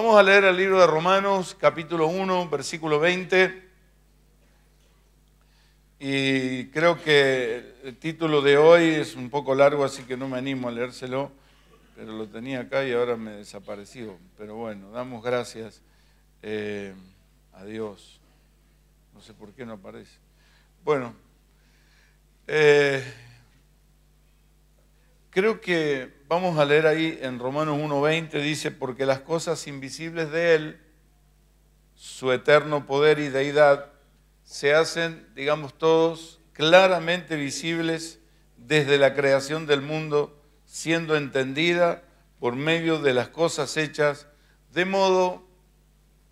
Vamos a leer el libro de Romanos, capítulo 1, versículo 20. Y creo que el título de hoy es un poco largo, así que no me animo a leérselo, pero lo tenía acá y ahora me desapareció. Pero bueno, damos gracias eh, a Dios. No sé por qué no aparece. Bueno, eh, Creo que vamos a leer ahí en Romanos 1.20, dice, porque las cosas invisibles de Él, su eterno poder y deidad, se hacen, digamos todos, claramente visibles desde la creación del mundo, siendo entendida por medio de las cosas hechas, de modo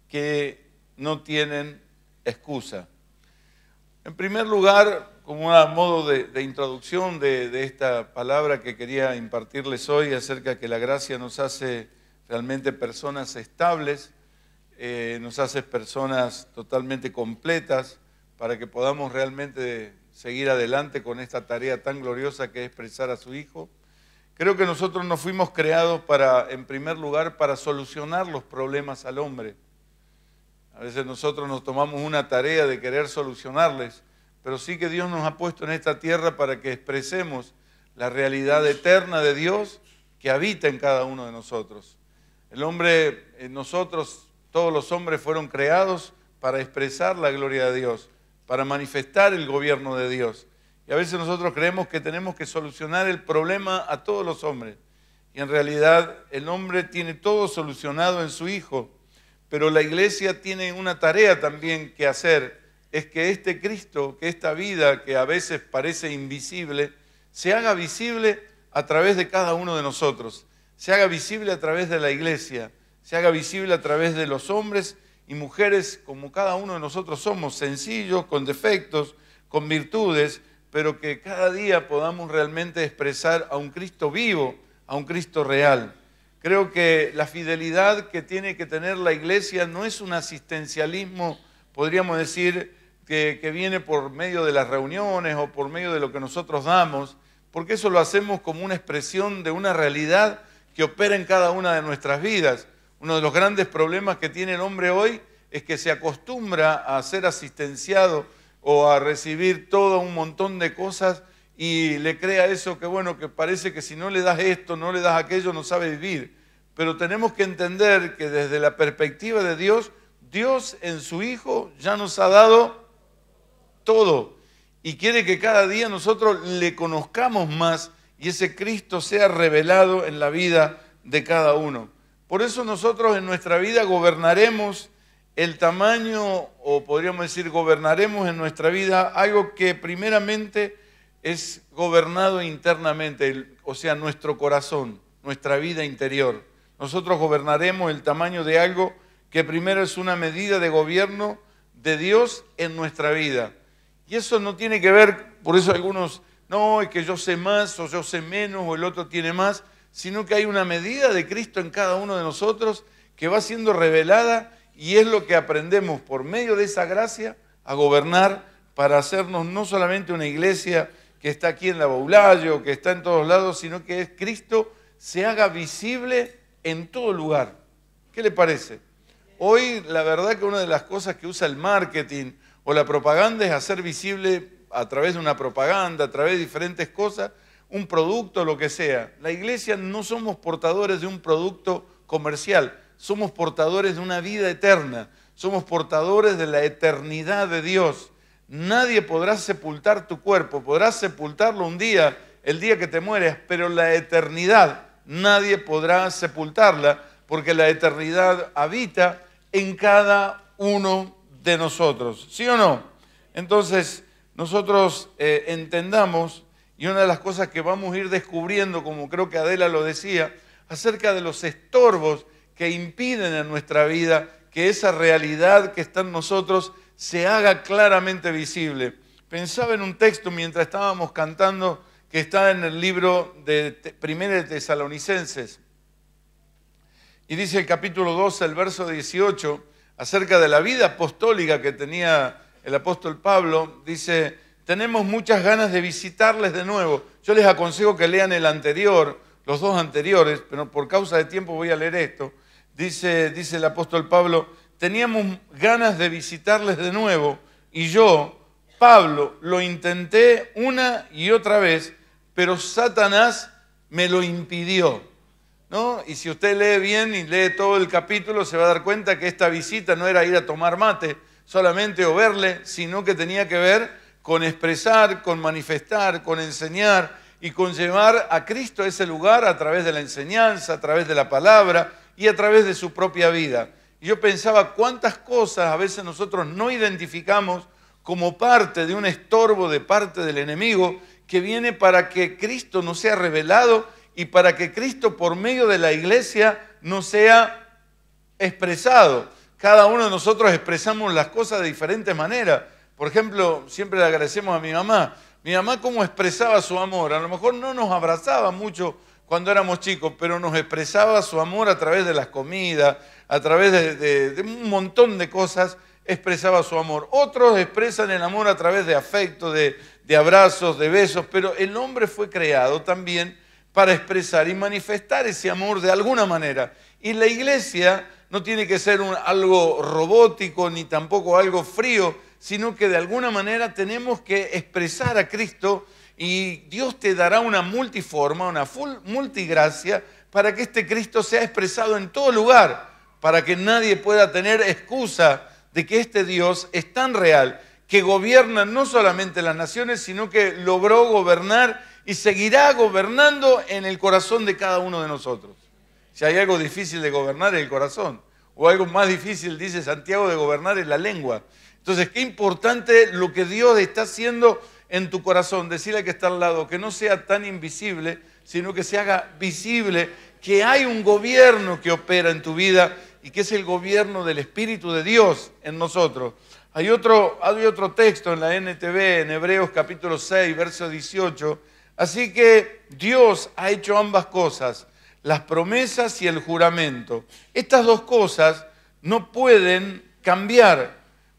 que no tienen excusa. En primer lugar, como un modo de, introducción de, esta palabra que quería impartirles hoy acerca de que la gracia nos hace realmente personas estables, eh, nos hace personas totalmente completas para que podamos realmente seguir adelante con esta tarea tan gloriosa que es expresar a su Hijo. Creo que nosotros nos fuimos creados para, en primer lugar, para solucionar los problemas al hombre. A veces nosotros nos tomamos una tarea de querer solucionarles pero sí que Dios nos ha puesto en esta tierra para que expresemos la realidad eterna de Dios que habita en cada uno de nosotros. El hombre, eh, nosotros, todos los hombres fueron creados para expresar la gloria de Dios, para manifestar el gobierno de Dios. Y a veces nosotros creemos que tenemos que solucionar el problema a todos los hombres. Y en realidad el hombre tiene todo solucionado en su Hijo, pero la iglesia tiene una tarea también que hacer es que este Cristo, que esta vida que a veces parece invisible, se haga visible a través de cada uno de nosotros, se haga visible a través de la iglesia, se haga visible a través de los hombres y mujeres como cada uno de nosotros somos, sencillos, con defectos, con virtudes, pero que cada día podamos realmente expresar a un Cristo vivo, a un Cristo real. Creo que la fidelidad que tiene que tener la iglesia no es un asistencialismo, podríamos decir, que, viene por medio de las reuniones o por medio de lo que nosotros damos, porque eso lo hacemos como una expresión de una realidad que opera en cada una de nuestras vidas. Uno de los grandes problemas que tiene el hombre hoy es que se acostumbra a ser asistenciado o a recibir todo un montón de cosas y le crea eso que bueno, que parece que si no le das esto, no le das aquello, no sabe vivir. Pero tenemos que entender que desde la perspectiva de Dios, Dios en su Hijo ya nos ha dado todo y quiere que cada día nosotros le conozcamos más y ese Cristo sea revelado en la vida de cada uno. Por eso nosotros en nuestra vida gobernaremos el tamaño, o podríamos decir, gobernaremos en nuestra vida algo que primeramente es gobernado internamente, o sea, nuestro corazón, nuestra vida interior. Nosotros gobernaremos el tamaño de algo que primero es una medida de gobierno de Dios en nuestra vida. Y eso no tiene que ver, por eso algunos, no, es que yo sé más o yo sé menos o el otro tiene más, sino que hay una medida de Cristo en cada uno de nosotros que va siendo revelada y es lo que aprendemos por medio de esa gracia a gobernar para hacernos no solamente una iglesia que está aquí en la Baulayo, que está en todos lados, sino que es Cristo se haga visible en todo lugar. ¿Qué le parece? Hoy la verdad que una de las cosas que usa el marketing o la propaganda es hacer visible a través de una propaganda, a través de diferentes cosas, un producto, lo que sea. La iglesia no somos portadores de un producto comercial, somos portadores de una vida eterna, somos portadores de la eternidad de Dios. Nadie podrá sepultar tu cuerpo, podrás sepultarlo un día, el día que te mueres, pero la eternidad nadie podrá sepultarla porque la eternidad habita en cada uno de nosotros, ¿sí o no? Entonces, nosotros eh, entendamos, y una de las cosas que vamos a ir descubriendo, como creo que Adela lo decía, acerca de los estorbos que impiden en nuestra vida que esa realidad que está en nosotros se haga claramente visible. Pensaba en un texto mientras estábamos cantando que está en el libro de Primera de Tesalonicenses. Y dice el capítulo 12, el verso 18, acerca de la vida apostólica que tenía el apóstol Pablo, dice, tenemos muchas ganas de visitarles de nuevo. Yo les aconsejo que lean el anterior, los dos anteriores, pero por causa de tiempo voy a leer esto. Dice, dice el apóstol Pablo, teníamos ganas de visitarles de nuevo y yo, Pablo, lo intenté una y otra vez, pero Satanás me lo impidió. Y si usted lee bien y lee todo el capítulo, se va a dar cuenta que esta visita no era ir a tomar mate solamente o verle, sino que tenía que ver con expresar, con manifestar, con enseñar y con llevar a Cristo a ese lugar a través de la enseñanza, a través de la palabra y a través de su propia vida. Y yo pensaba cuántas cosas a veces nosotros no identificamos como parte de un estorbo de parte del enemigo que viene para que Cristo no sea revelado y para que Cristo por medio de la iglesia no sea expresado. Cada uno de nosotros expresamos las cosas de diferentes maneras. Por ejemplo, siempre le agradecemos a mi mamá. Mi mamá cómo expresaba su amor. A lo mejor no nos abrazaba mucho cuando éramos chicos, pero nos expresaba su amor a través de las comidas, a través de, un montón de cosas, expresaba su amor. Otros expresan el amor a través de afecto, de, de abrazos, de besos, pero el hombre fue creado también para expresar y manifestar ese amor de alguna manera. Y la iglesia no tiene que ser algo robótico ni tampoco algo frío, sino que de alguna manera tenemos que expresar a Cristo y Dios te dará una multiforma, una full, multigracia para que este Cristo sea expresado en todo lugar, para que nadie pueda tener excusa de que este Dios es tan real, que gobierna no solamente las naciones, sino que logró gobernar y seguirá gobernando en el corazón de cada uno de nosotros. Si hay algo difícil de gobernar, es el corazón. O algo más difícil, dice Santiago, de gobernar es la lengua. Entonces, qué importante lo que Dios está haciendo en tu corazón. Decirle que está al lado, que no sea tan invisible, sino que se haga visible que hay un gobierno que opera en tu vida y que es el gobierno del Espíritu de Dios en nosotros. Hay otro, hay otro texto en la NTV, en Hebreos capítulo 6, verso 18 Así que Dios ha hecho ambas cosas, las promesas y el juramento. Estas dos cosas no pueden cambiar,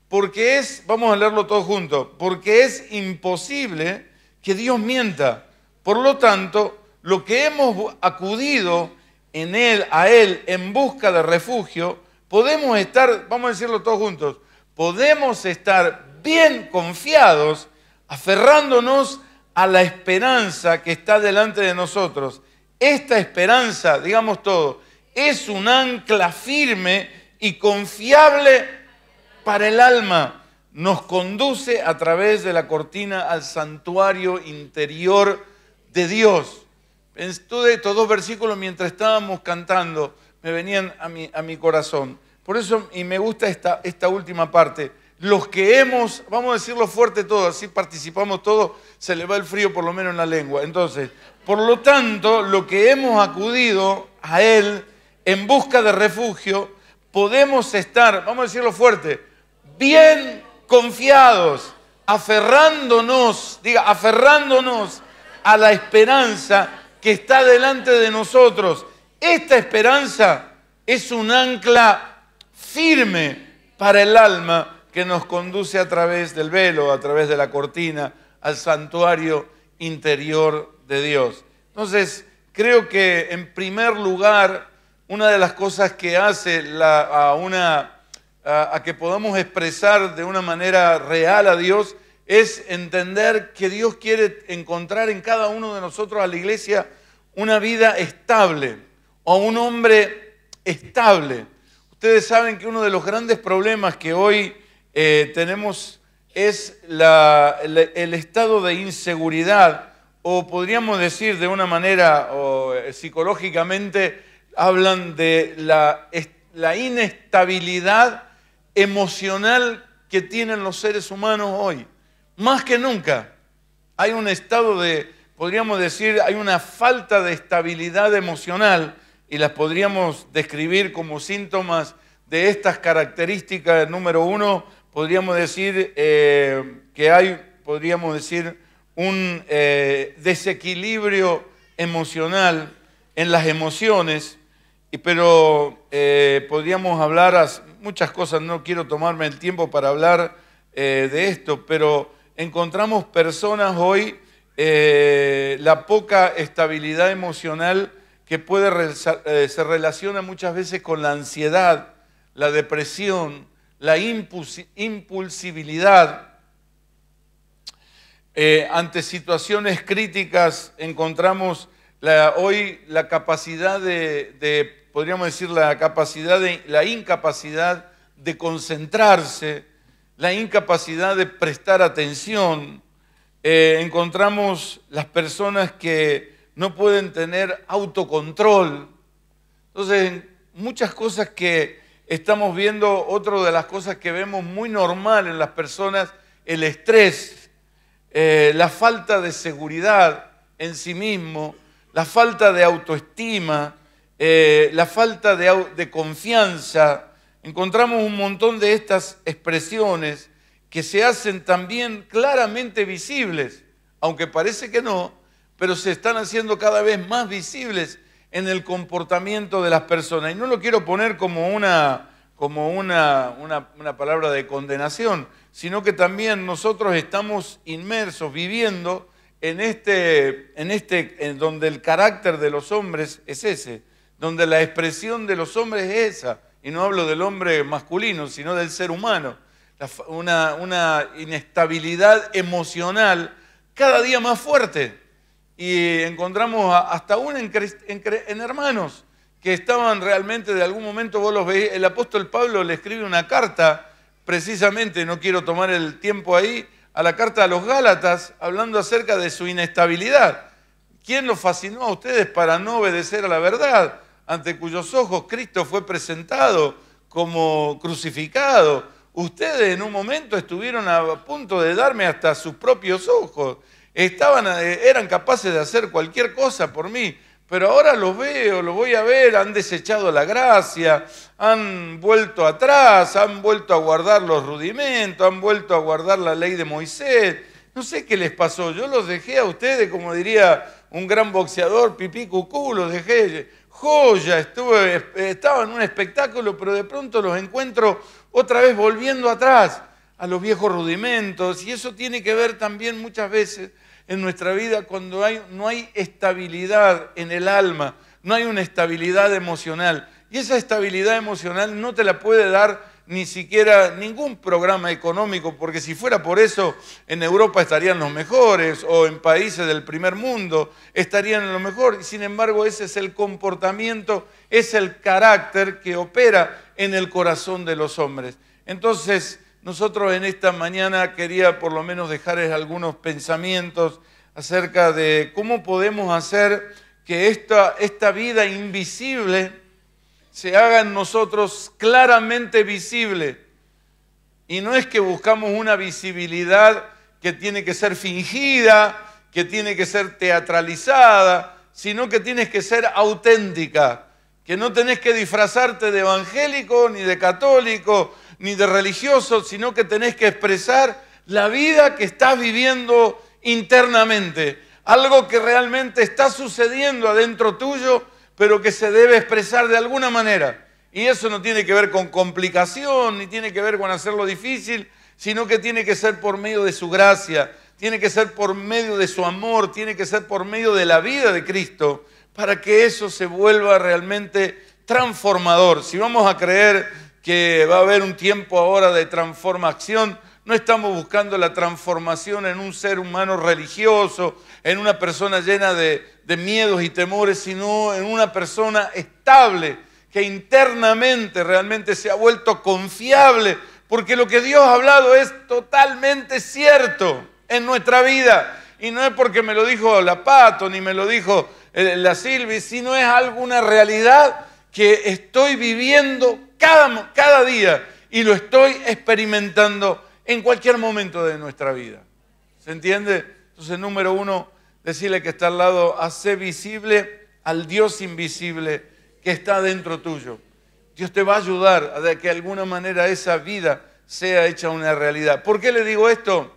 porque es, vamos a leerlo todo juntos, porque es imposible que Dios mienta. Por lo tanto, lo que hemos acudido en Él, a Él, en busca de refugio, podemos estar, vamos a decirlo todos juntos, podemos estar bien confiados, aferrándonos a la esperanza que está delante de nosotros. Esta esperanza, digamos todo, es un ancla firme y confiable para el alma. Nos conduce a través de la cortina al santuario interior de Dios. Estuve estos dos versículos mientras estábamos cantando, me venían a mi, a mi corazón. Por eso, y me gusta esta, esta última parte, los que hemos, vamos a decirlo fuerte todo, así participamos todos, se le va el frío por lo menos en la lengua. Entonces, por lo tanto, lo que hemos acudido a Él en busca de refugio, podemos estar, vamos a decirlo fuerte, bien confiados, aferrándonos, diga, aferrándonos a la esperanza que está delante de nosotros. Esta esperanza es un ancla firme para el alma que nos conduce a través del velo, a través de la cortina, al santuario interior de Dios. Entonces, creo que en primer lugar, una de las cosas que hace a, a que podamos expresar de una manera real a Dios es entender que Dios quiere encontrar en cada uno de nosotros a la iglesia una vida estable o un hombre estable. Ustedes saben que uno de los grandes problemas que hoy eh, tenemos es el estado de inseguridad, o podríamos decir de una manera eh, psicológicamente, hablan de la inestabilidad emocional que tienen los seres humanos hoy. Más que nunca, hay un estado de, podríamos decir, hay una falta de estabilidad emocional y las podríamos describir como síntomas de estas características, número uno, podríamos decir eh, que hay, podríamos decir, un eh, desequilibrio emocional en las emociones, pero eh, podríamos hablar muchas cosas, no quiero tomarme el tiempo para hablar de esto, pero encontramos personas hoy la poca estabilidad emocional que puede, se relaciona muchas veces con la ansiedad, la depresión, la impulsibilidad. Eh, ante situaciones críticas encontramos hoy la capacidad de, podríamos decir, la capacidad la incapacidad de concentrarse, la incapacidad de prestar atención. Eh, encontramos las personas que no pueden tener autocontrol. Entonces, muchas cosas que estamos viendo otra de las cosas que vemos muy normal en las personas, el estrés, eh, la falta de seguridad en sí mismo, la falta de autoestima, eh, la falta de confianza. Encontramos un montón de estas expresiones que se hacen también claramente visibles, aunque parece que no, pero se están haciendo cada vez más visibles en el comportamiento de las personas. Y no lo quiero poner como una, como una, palabra de condenación, sino que también nosotros estamos inmersos, viviendo en este, en este, en donde el carácter de los hombres es ese, donde la expresión de los hombres es esa, y no hablo del hombre masculino, sino del ser humano, una, una inestabilidad emocional cada día más fuerte y encontramos hasta un en, hermanos que estaban realmente, de algún momento vos los veis, el apóstol Pablo le escribe una carta, precisamente, no quiero tomar el tiempo ahí, a la carta a los Gálatas, hablando acerca de su inestabilidad. ¿Quién los fascinó a ustedes para no obedecer a la verdad, ante cuyos ojos Cristo fue presentado como crucificado? Ustedes en un momento estuvieron a punto de darme hasta sus propios ojos estaban, eh, eran capaces de hacer cualquier cosa por mí, pero ahora los veo, los voy a ver, han desechado la gracia, han vuelto atrás, han vuelto a guardar los rudimentos, han vuelto a guardar la ley de Moisés. No sé qué les pasó, yo los dejé a ustedes, como diría un gran boxeador, pipí cucú, los dejé joya, estuve, estaba en un espectáculo, pero de pronto los encuentro otra vez volviendo atrás a los viejos rudimentos, y eso tiene que ver también muchas veces en nuestra vida cuando no hay estabilidad en el alma, no hay una estabilidad emocional. Y esa estabilidad emocional no te la puede dar ni siquiera ningún programa económico, porque si fuera por eso, en Europa estarían los mejores o en países del primer mundo estarían en lo mejor. Sin embargo, ese es el comportamiento, es el carácter que opera en el corazón de los hombres. Entonces, nosotros en esta mañana quería por lo menos dejarles algunos pensamientos acerca de cómo podemos hacer que esta, esta vida invisible se haga en nosotros claramente visible. Y no es que buscamos una visibilidad que tiene que ser fingida, que tiene que ser teatralizada, sino que tienes que ser auténtica, que no tenés que disfrazarte de evangélico ni de católico, ni de religioso, sino que tenés que expresar la vida que estás viviendo internamente, algo que realmente está sucediendo adentro tuyo, pero que se debe expresar de alguna manera. Y eso no tiene que ver con complicación, ni tiene que ver con hacerlo difícil, sino que tiene que ser por medio de su gracia, tiene que ser por medio de su amor, tiene que ser por medio de la vida de Cristo, para que eso se vuelva realmente transformador. Si vamos a creer que va a haber un tiempo ahora de transformación. No estamos buscando la transformación en un ser humano religioso, en una persona llena de, miedos y temores, sino en una persona estable, que internamente realmente se ha vuelto confiable, porque lo que Dios ha hablado es totalmente cierto en nuestra vida. Y no es porque me lo dijo la Pato ni me lo dijo eh, la Silvi, sino es alguna realidad que estoy viviendo cada, día y lo estoy experimentando en cualquier momento de nuestra vida. ¿Se entiende? Entonces, número uno, decirle que está al lado, hace visible al Dios invisible que está dentro tuyo. Dios te va a ayudar a que de alguna manera esa vida sea hecha una realidad. ¿Por qué le digo esto?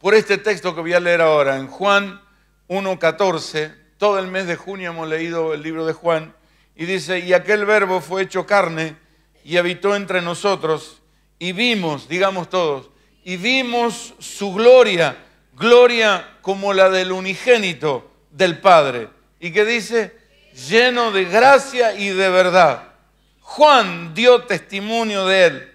Por este texto que voy a leer ahora, en Juan 1.14, todo el mes de junio hemos leído el libro de Juan, y dice, y aquel verbo fue hecho carne y habitó entre nosotros y vimos, digamos todos, y vimos su gloria, gloria como la del unigénito del Padre. Y que dice, lleno de gracia y de verdad. Juan dio testimonio de él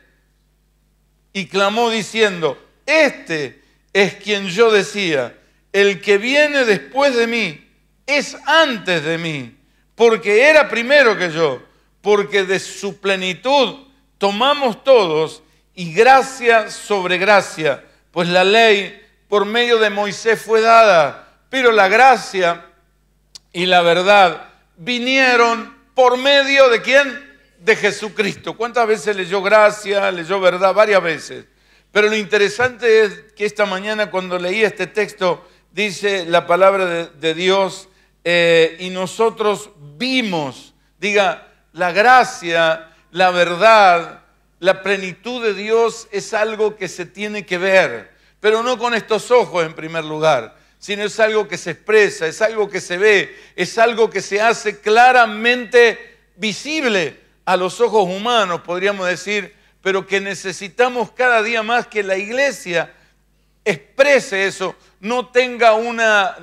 y clamó diciendo, este es quien yo decía, el que viene después de mí es antes de mí porque era primero que yo, porque de su plenitud tomamos todos y gracia sobre gracia, pues la ley por medio de Moisés fue dada, pero la gracia y la verdad vinieron por medio de quién? De Jesucristo. ¿Cuántas veces leyó gracia, leyó verdad? Varias veces. Pero lo interesante es que esta mañana cuando leí este texto, dice la palabra de, de Dios eh, y nosotros vimos, diga, la gracia, la verdad, la plenitud de Dios es algo que se tiene que ver, pero no con estos ojos en primer lugar, sino es algo que se expresa, es algo que se ve, es algo que se hace claramente visible a los ojos humanos, podríamos decir, pero que necesitamos cada día más que la iglesia exprese eso, no tenga una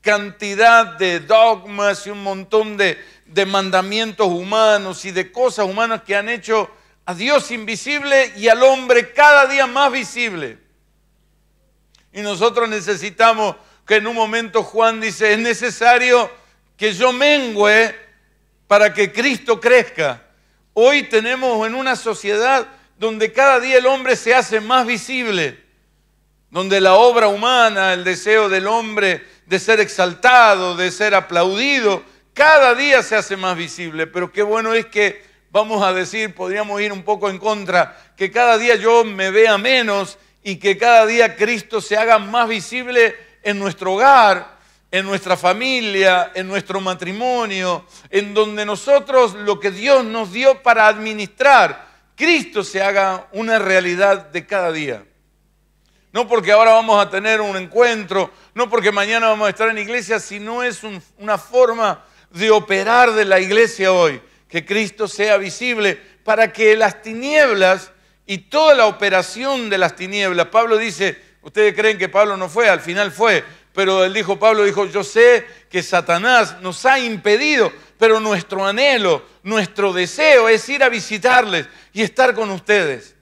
cantidad de dogmas y un montón de, mandamientos humanos y de cosas humanas que han hecho a Dios invisible y al hombre cada día más visible. Y nosotros necesitamos que en un momento Juan dice, es necesario que yo mengüe para que Cristo crezca. Hoy tenemos en una sociedad donde cada día el hombre se hace más visible, donde la obra humana, el deseo del hombre de ser exaltado, de ser aplaudido, cada día se hace más visible, pero qué bueno es que, vamos a decir, podríamos ir un poco en contra, que cada día yo me vea menos y que cada día Cristo se haga más visible en nuestro hogar, en nuestra familia, en nuestro matrimonio, en donde nosotros lo que Dios nos dio para administrar, Cristo se haga una realidad de cada día no porque ahora vamos a tener un encuentro, no porque mañana vamos a estar en iglesia, sino es una forma de operar de la iglesia hoy, que Cristo sea visible para que las tinieblas y toda la operación de las tinieblas, Pablo dice, ustedes creen que Pablo no fue, al final fue, pero él dijo, Pablo dijo, yo sé que Satanás nos ha impedido, pero nuestro anhelo, nuestro deseo es ir a visitarles y estar con ustedes.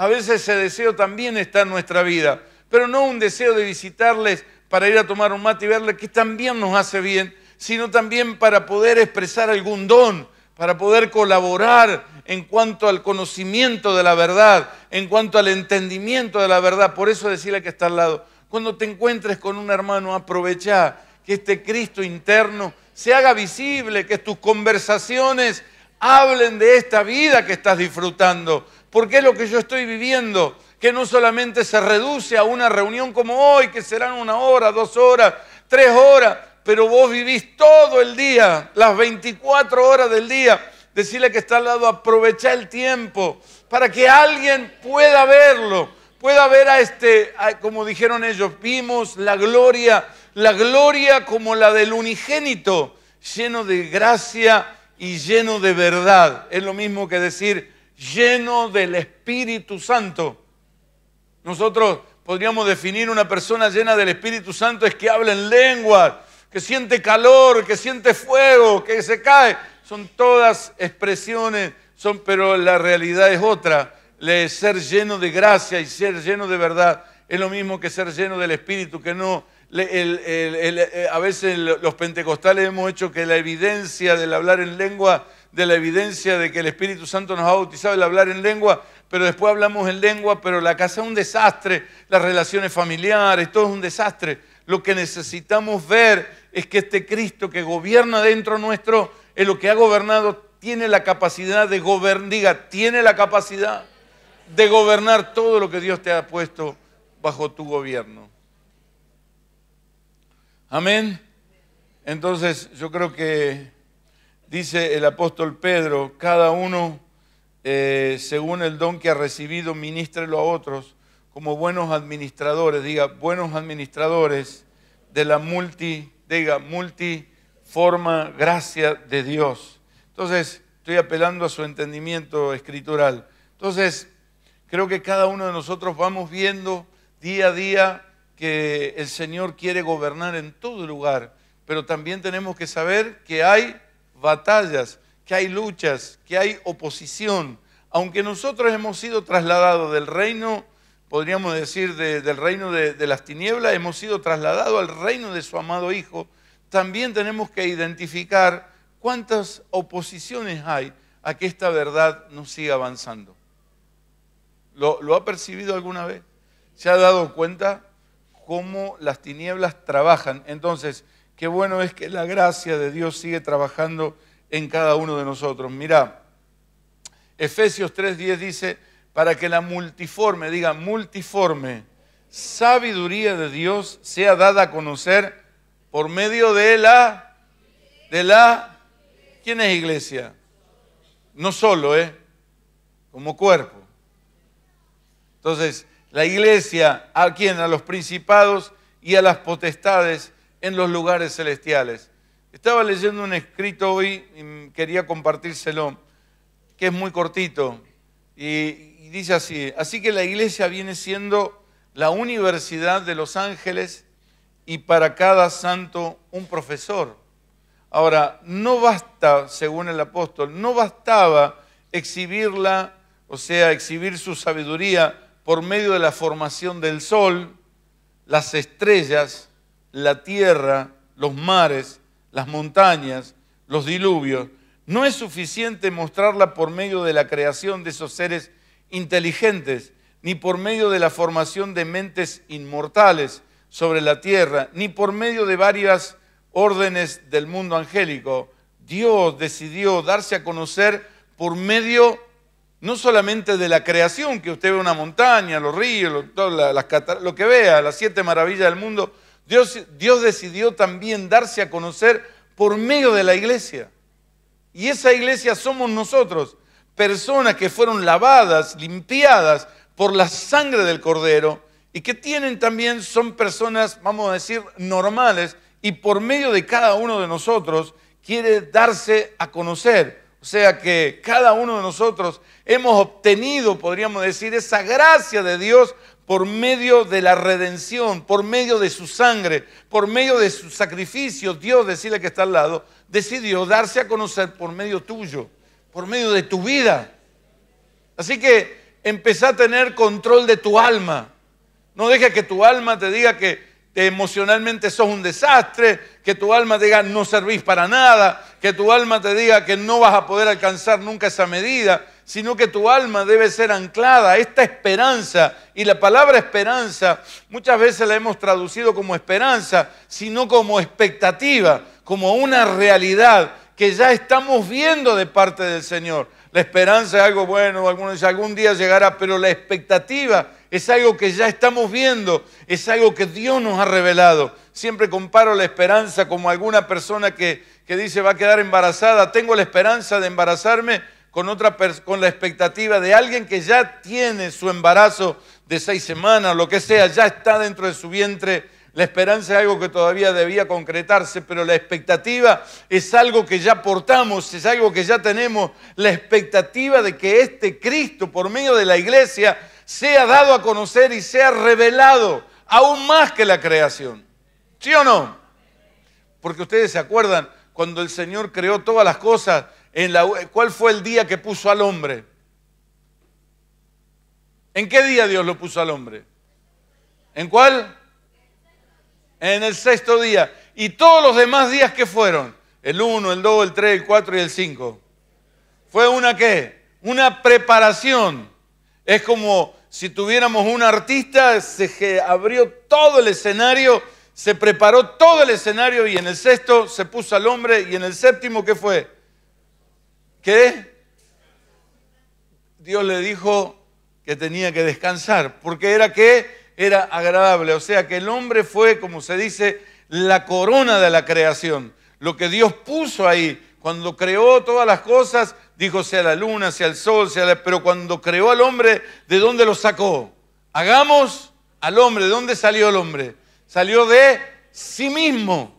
A veces ese deseo también está en nuestra vida, pero no un deseo de visitarles para ir a tomar un mate y verles que también nos hace bien, sino también para poder expresar algún don, para poder colaborar en cuanto al conocimiento de la verdad, en cuanto al entendimiento de la verdad. Por eso decirle que está al lado, cuando te encuentres con un hermano, aprovecha que este Cristo interno se haga visible, que tus conversaciones hablen de esta vida que estás disfrutando, porque es lo que yo estoy viviendo, que no solamente se reduce a una reunión como hoy, que serán una hora, dos horas, tres horas, pero vos vivís todo el día, las 24 horas del día. Decirle que está al lado, aprovecha el tiempo para que alguien pueda verlo, pueda ver a este, como dijeron ellos, vimos la gloria, la gloria como la del unigénito, lleno de gracia y lleno de verdad. Es lo mismo que decir, lleno del Espíritu Santo. Nosotros podríamos definir una persona llena del Espíritu Santo es que habla en lengua, que siente calor, que siente fuego, que se cae. Son todas expresiones, son, pero la realidad es otra. ser lleno de gracia y ser lleno de verdad es lo mismo que ser lleno del Espíritu, que no eh, a veces los pentecostales hemos hecho que la evidencia del hablar en lengua de la evidencia de que el Espíritu Santo nos ha bautizado el hablar en lengua, pero después hablamos en lengua, pero la casa es un desastre, las relaciones familiares, todo es un desastre. Lo que necesitamos ver es que este Cristo que gobierna dentro nuestro, en lo que ha gobernado, tiene la capacidad de gobernar, diga, tiene la capacidad de gobernar todo lo que Dios te ha puesto bajo tu gobierno. Amén. Entonces, yo creo que dice el apóstol Pedro, cada uno eh, según el don que ha recibido, ministrelo a otros como buenos administradores, diga, buenos administradores de la multi, diga, multiforma gracia de Dios. Entonces, estoy apelando a su entendimiento escritural. Entonces, creo que cada uno de nosotros vamos viendo día a día que el Señor quiere gobernar en todo lugar, pero también tenemos que saber que hay batallas, que hay luchas, que hay oposición. Aunque nosotros hemos sido trasladados del reino, podríamos decir, del reino de, las tinieblas, hemos sido trasladados al reino de su amado Hijo, también tenemos que identificar cuántas oposiciones hay a que esta verdad nos siga avanzando. ¿Lo, ¿Lo, ha percibido alguna vez? ¿Se ha dado cuenta cómo las tinieblas trabajan? Entonces, qué bueno es que la gracia de Dios sigue trabajando en cada uno de nosotros. Mirá, Efesios 3:10 dice, para que la multiforme, diga multiforme, sabiduría de Dios sea dada a conocer por medio de la, de la, ¿quién es iglesia? No solo, ¿eh? Como cuerpo. Entonces, la iglesia, ¿a quién? A los principados y a las potestades en los lugares celestiales. Estaba leyendo un escrito hoy y quería compartírselo, que es muy cortito, y, y dice así, así que la iglesia viene siendo la universidad de los ángeles y para cada santo un profesor. Ahora, no basta, según el apóstol, no bastaba exhibirla, o sea, exhibir su sabiduría por medio de la formación del sol, las estrellas, la tierra, los mares, las montañas, los diluvios, no es suficiente mostrarla por medio de la creación de esos seres inteligentes, ni por medio de la formación de mentes inmortales sobre la tierra, ni por medio de varias órdenes del mundo angélico. Dios decidió darse a conocer por medio no solamente de la creación, que usted ve una montaña, los ríos, lo, lo que vea, las siete maravillas del mundo, Dios, decidió también darse a conocer por medio de la iglesia. Y esa iglesia somos nosotros, personas que fueron lavadas, limpiadas por la sangre del Cordero y que tienen también, son personas, vamos a decir, normales y por medio de cada uno de nosotros quiere darse a conocer. O sea que cada uno de nosotros hemos obtenido, podríamos decir, esa gracia de Dios por medio de la redención, por medio de su sangre, por medio de su sacrificio, Dios, decirle que está al lado, decidió darse a conocer por medio tuyo, por medio de tu vida. Así que empezá a tener control de tu alma. No dejes que tu alma te diga que emocionalmente sos un desastre, que tu alma te diga no servís para nada, que tu alma te diga que no vas a poder alcanzar nunca esa medida sino que tu alma debe ser anclada a esta esperanza. Y la palabra esperanza muchas veces la hemos traducido como esperanza, sino como expectativa, como una realidad que ya estamos viendo de parte del Señor. La esperanza es algo bueno, algunos algún día llegará, pero la expectativa es algo que ya estamos viendo, es algo que Dios nos ha revelado. Siempre comparo la esperanza como alguna persona que, que dice va a quedar embarazada, tengo la esperanza de embarazarme, con, con la expectativa de alguien que ya tiene su embarazo de seis semanas, lo que sea, ya está dentro de su vientre. La esperanza es algo que todavía debía concretarse, pero la expectativa es algo que ya portamos, es algo que ya tenemos, la expectativa de que este Cristo, por medio de la iglesia, sea dado a conocer y sea revelado aún más que la creación. ¿Sí o no? Porque ustedes se acuerdan, cuando el Señor creó todas las cosas, ¿cuál fue el día que puso al hombre? ¿En qué día Dios lo puso al hombre? ¿En cuál? En el sexto día. ¿Y todos los demás días que fueron? El uno, el dos, el tres, el cuatro y el cinco. ¿Fue una qué? Una preparación. Es como si tuviéramos un artista, se abrió todo el escenario, se preparó todo el escenario y en el sexto se puso al hombre y en el séptimo ¿qué fue? ¿Qué? Dios le dijo que tenía que descansar, porque era que era agradable, o sea que el hombre fue, como se dice, la corona de la creación, lo que Dios puso ahí, cuando creó todas las cosas, dijo sea la luna, sea el sol, sea pero cuando creó al hombre, ¿de dónde lo sacó? Hagamos al hombre, ¿de dónde salió el hombre? Salió de sí mismo,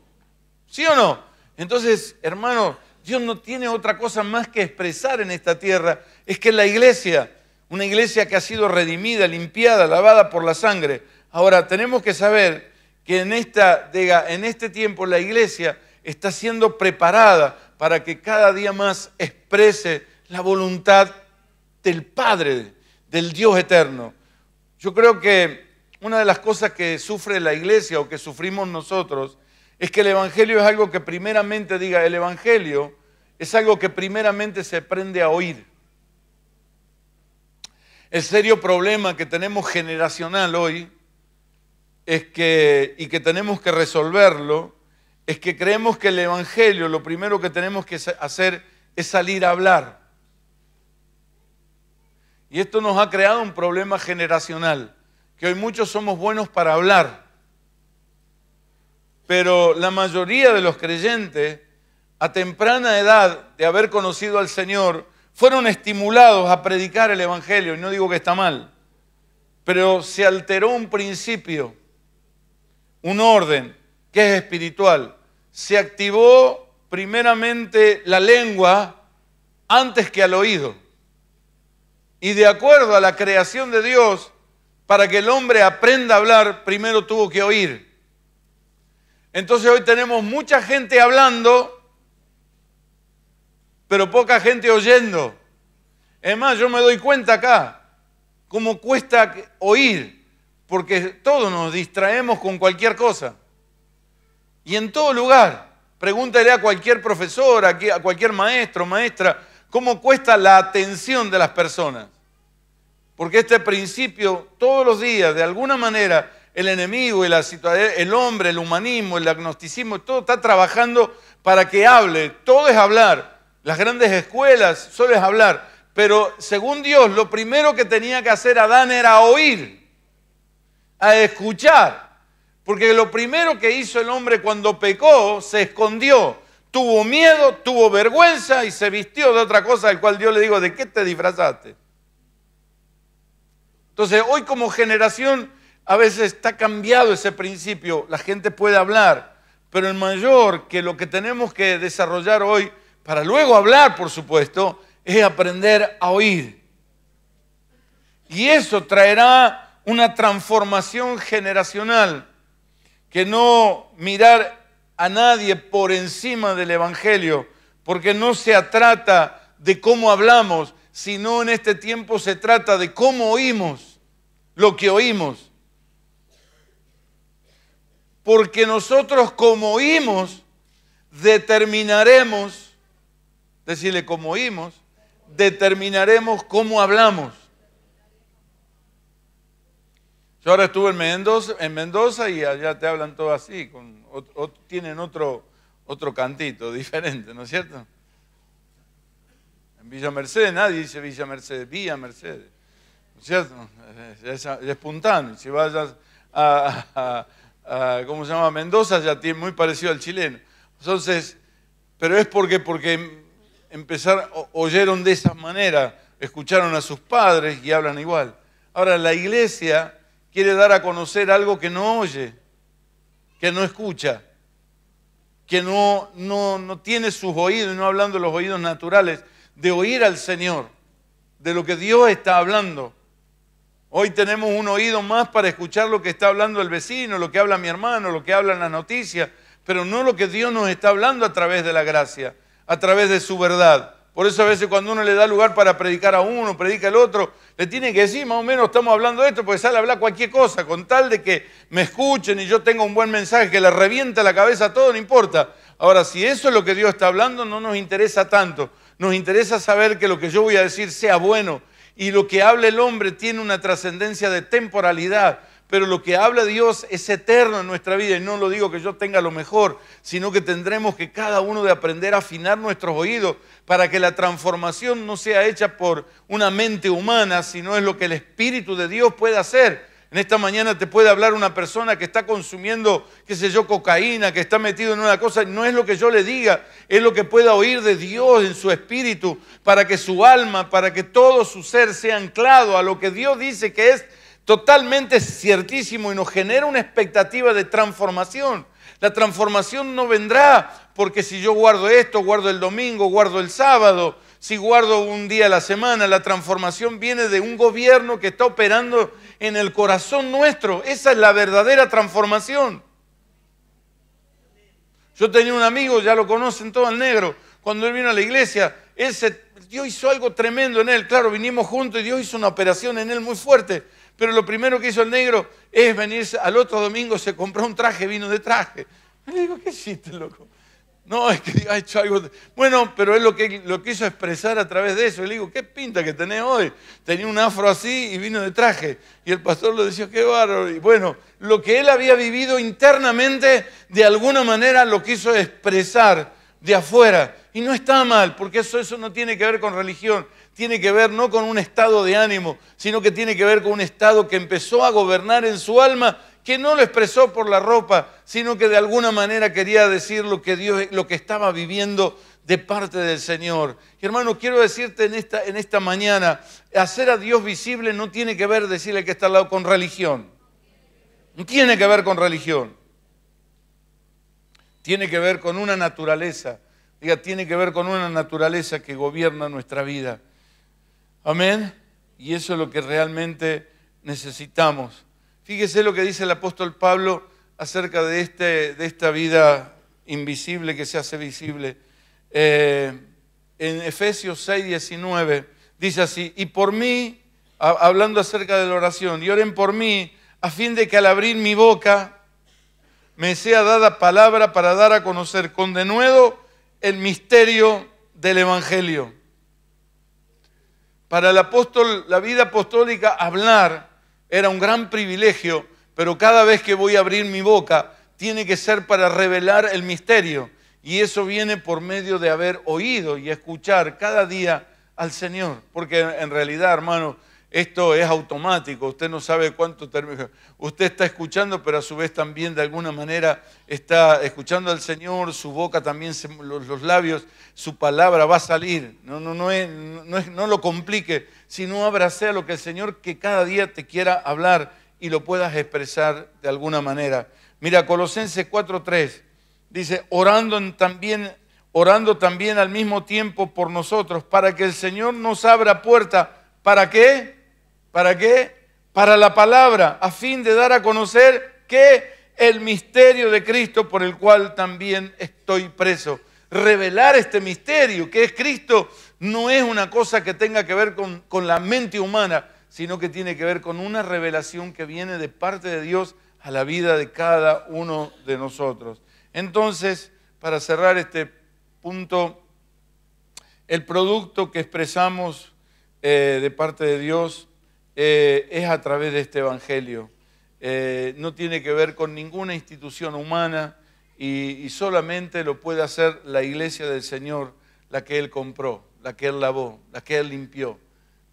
¿sí o no? Entonces, hermano, Dios no tiene otra cosa más que expresar en esta tierra, es que la iglesia, una iglesia que ha sido redimida, limpiada, lavada por la sangre. Ahora, tenemos que saber que en, esta, en este tiempo la iglesia está siendo preparada para que cada día más exprese la voluntad del Padre, del Dios eterno. Yo creo que una de las cosas que sufre la iglesia o que sufrimos nosotros es que el Evangelio es algo que primeramente, diga, el Evangelio es algo que primeramente se prende a oír. El serio problema que tenemos generacional hoy es que, y que tenemos que resolverlo, es que creemos que el Evangelio lo primero que tenemos que hacer es salir a hablar. Y esto nos ha creado un problema generacional, que hoy muchos somos buenos para hablar, pero la mayoría de los creyentes, a temprana edad de haber conocido al Señor, fueron estimulados a predicar el Evangelio. Y no digo que está mal, pero se alteró un principio, un orden que es espiritual. Se activó primeramente la lengua antes que al oído. Y de acuerdo a la creación de Dios, para que el hombre aprenda a hablar, primero tuvo que oír. Entonces hoy tenemos mucha gente hablando, pero poca gente oyendo. Es más, yo me doy cuenta acá cómo cuesta oír, porque todos nos distraemos con cualquier cosa. Y en todo lugar, pregúntale a cualquier profesor, a cualquier maestro, maestra, cómo cuesta la atención de las personas. Porque este principio, todos los días, de alguna manera, el enemigo, el, el hombre, el humanismo, el agnosticismo, todo está trabajando para que hable. Todo es hablar. Las grandes escuelas solo es hablar. Pero según Dios, lo primero que tenía que hacer Adán era oír, a escuchar. Porque lo primero que hizo el hombre cuando pecó, se escondió. Tuvo miedo, tuvo vergüenza y se vistió de otra cosa, al cual Dios le dijo, ¿de qué te disfrazaste? Entonces, hoy como generación a veces está cambiado ese principio, la gente puede hablar, pero el mayor que lo que tenemos que desarrollar hoy, para luego hablar, por supuesto, es aprender a oír. Y eso traerá una transformación generacional, que no mirar a nadie por encima del Evangelio, porque no se trata de cómo hablamos, sino en este tiempo se trata de cómo oímos lo que oímos. Porque nosotros como oímos, determinaremos, decirle como oímos, determinaremos cómo hablamos. Yo ahora estuve en Mendoza, y allá te hablan todo así, tienen otro, otro cantito diferente, ¿no es cierto? En Villa Mercedes nadie dice Villa Mercedes, Villa Mercedes, ¿no es cierto? Es, si vayas a ¿cómo se llama? Mendoza, ya tiene muy parecido al chileno. Entonces, pero es porque, porque empezaron oyeron de esa manera, escucharon a sus padres y hablan igual. Ahora, la iglesia quiere dar a conocer algo que no oye, que no escucha, que no, no, no tiene sus oídos, no hablando de los oídos naturales, de oír al Señor, de lo que Dios está hablando. Hoy tenemos un oído más para escuchar lo que está hablando el vecino, lo que habla mi hermano, lo que habla en las noticias, pero no lo que Dios nos está hablando a través de la gracia, a través de su verdad. Por eso a veces cuando uno le da lugar para predicar a uno, predica al otro, le tiene que decir, más o menos estamos hablando de esto, porque sale a hablar cualquier cosa, con tal de que me escuchen y yo tenga un buen mensaje que le revienta la cabeza a todo, no importa. Ahora, si eso es lo que Dios está hablando, no nos interesa tanto. Nos interesa saber que lo que yo voy a decir sea bueno, y lo que habla el hombre tiene una trascendencia de temporalidad, pero lo que habla Dios es eterno en nuestra vida. Y no lo digo que yo tenga lo mejor, sino que tendremos que cada uno de aprender a afinar nuestros oídos para que la transformación no sea hecha por una mente humana, sino es lo que el Espíritu de Dios puede hacer. En esta mañana te puede hablar una persona que está consumiendo, qué sé yo, cocaína, que está metido en una cosa. No es lo que yo le diga, es lo que pueda oír de Dios en su espíritu, para que su alma, para que todo su ser sea anclado a lo que Dios dice que es totalmente ciertísimo y nos genera una expectativa de transformación. La transformación no vendrá porque si yo guardo esto, guardo el domingo, guardo el sábado, si guardo un día a la semana, la transformación viene de un gobierno que está operando en el corazón nuestro. Esa es la verdadera transformación. Yo tenía un amigo, ya lo conocen todo el negro, cuando él vino a la iglesia, Dios hizo algo tremendo en él. Claro, vinimos juntos y Dios hizo una operación en él muy fuerte. Pero lo primero que hizo el negro es venir al otro domingo, se compró un traje, vino de traje. Le digo, ¿qué hiciste, loco? No, es que ha hecho algo. Bueno, pero él lo, que, lo quiso expresar a través de eso. Y le digo, ¿qué pinta que tenés hoy? Tenía un afro así y vino de traje. Y el pastor lo decía, qué bárbaro. Y bueno, lo que él había vivido internamente, de alguna manera lo quiso expresar de afuera. Y no está mal, porque eso, eso no tiene que ver con religión. Tiene que ver no con un estado de ánimo, sino que tiene que ver con un estado que empezó a gobernar en su alma que no lo expresó por la ropa, sino que de alguna manera quería decir lo que, Dios, lo que estaba viviendo de parte del Señor. Y hermano, quiero decirte en esta, en esta mañana, hacer a Dios visible no tiene que ver, decirle que está al lado, con religión. No tiene que ver con religión. Tiene que ver con una naturaleza. Diga, tiene que ver con una naturaleza que gobierna nuestra vida. Amén. Y eso es lo que realmente necesitamos. Fíjese lo que dice el apóstol Pablo acerca de, este, de esta vida invisible que se hace visible. Eh, en Efesios 6, 19 dice así, y por mí, hablando acerca de la oración, y oren por mí a fin de que al abrir mi boca me sea dada palabra para dar a conocer con denuedo el misterio del Evangelio. Para el apóstol, la vida apostólica, hablar era un gran privilegio, pero cada vez que voy a abrir mi boca tiene que ser para revelar el misterio. Y eso viene por medio de haber oído y escuchar cada día al Señor. Porque en realidad, hermano, esto es automático. Usted no sabe cuánto término. Usted está escuchando, pero a su vez también de alguna manera está escuchando al Señor. Su boca también, los, labios, su palabra va a salir. No, no, no, no lo complique sino sea lo que el Señor que cada día te quiera hablar y lo puedas expresar de alguna manera. Mira, Colosenses 4:3 dice, orando también, orando también al mismo tiempo por nosotros, para que el Señor nos abra puerta. ¿Para qué? ¿Para qué? Para la palabra, a fin de dar a conocer que el misterio de Cristo por el cual también estoy preso. Revelar este misterio que es Cristo no es una cosa que tenga que ver con, la mente humana, sino que tiene que ver con una revelación que viene de parte de Dios a la vida de cada uno de nosotros. Entonces, para cerrar este punto, el producto que expresamos eh, de parte de Dios eh, es a través de este Evangelio. Eh, no tiene que ver con ninguna institución humana y solamente lo puede hacer la iglesia del Señor, la que Él compró la que Él lavó, la que Él limpió.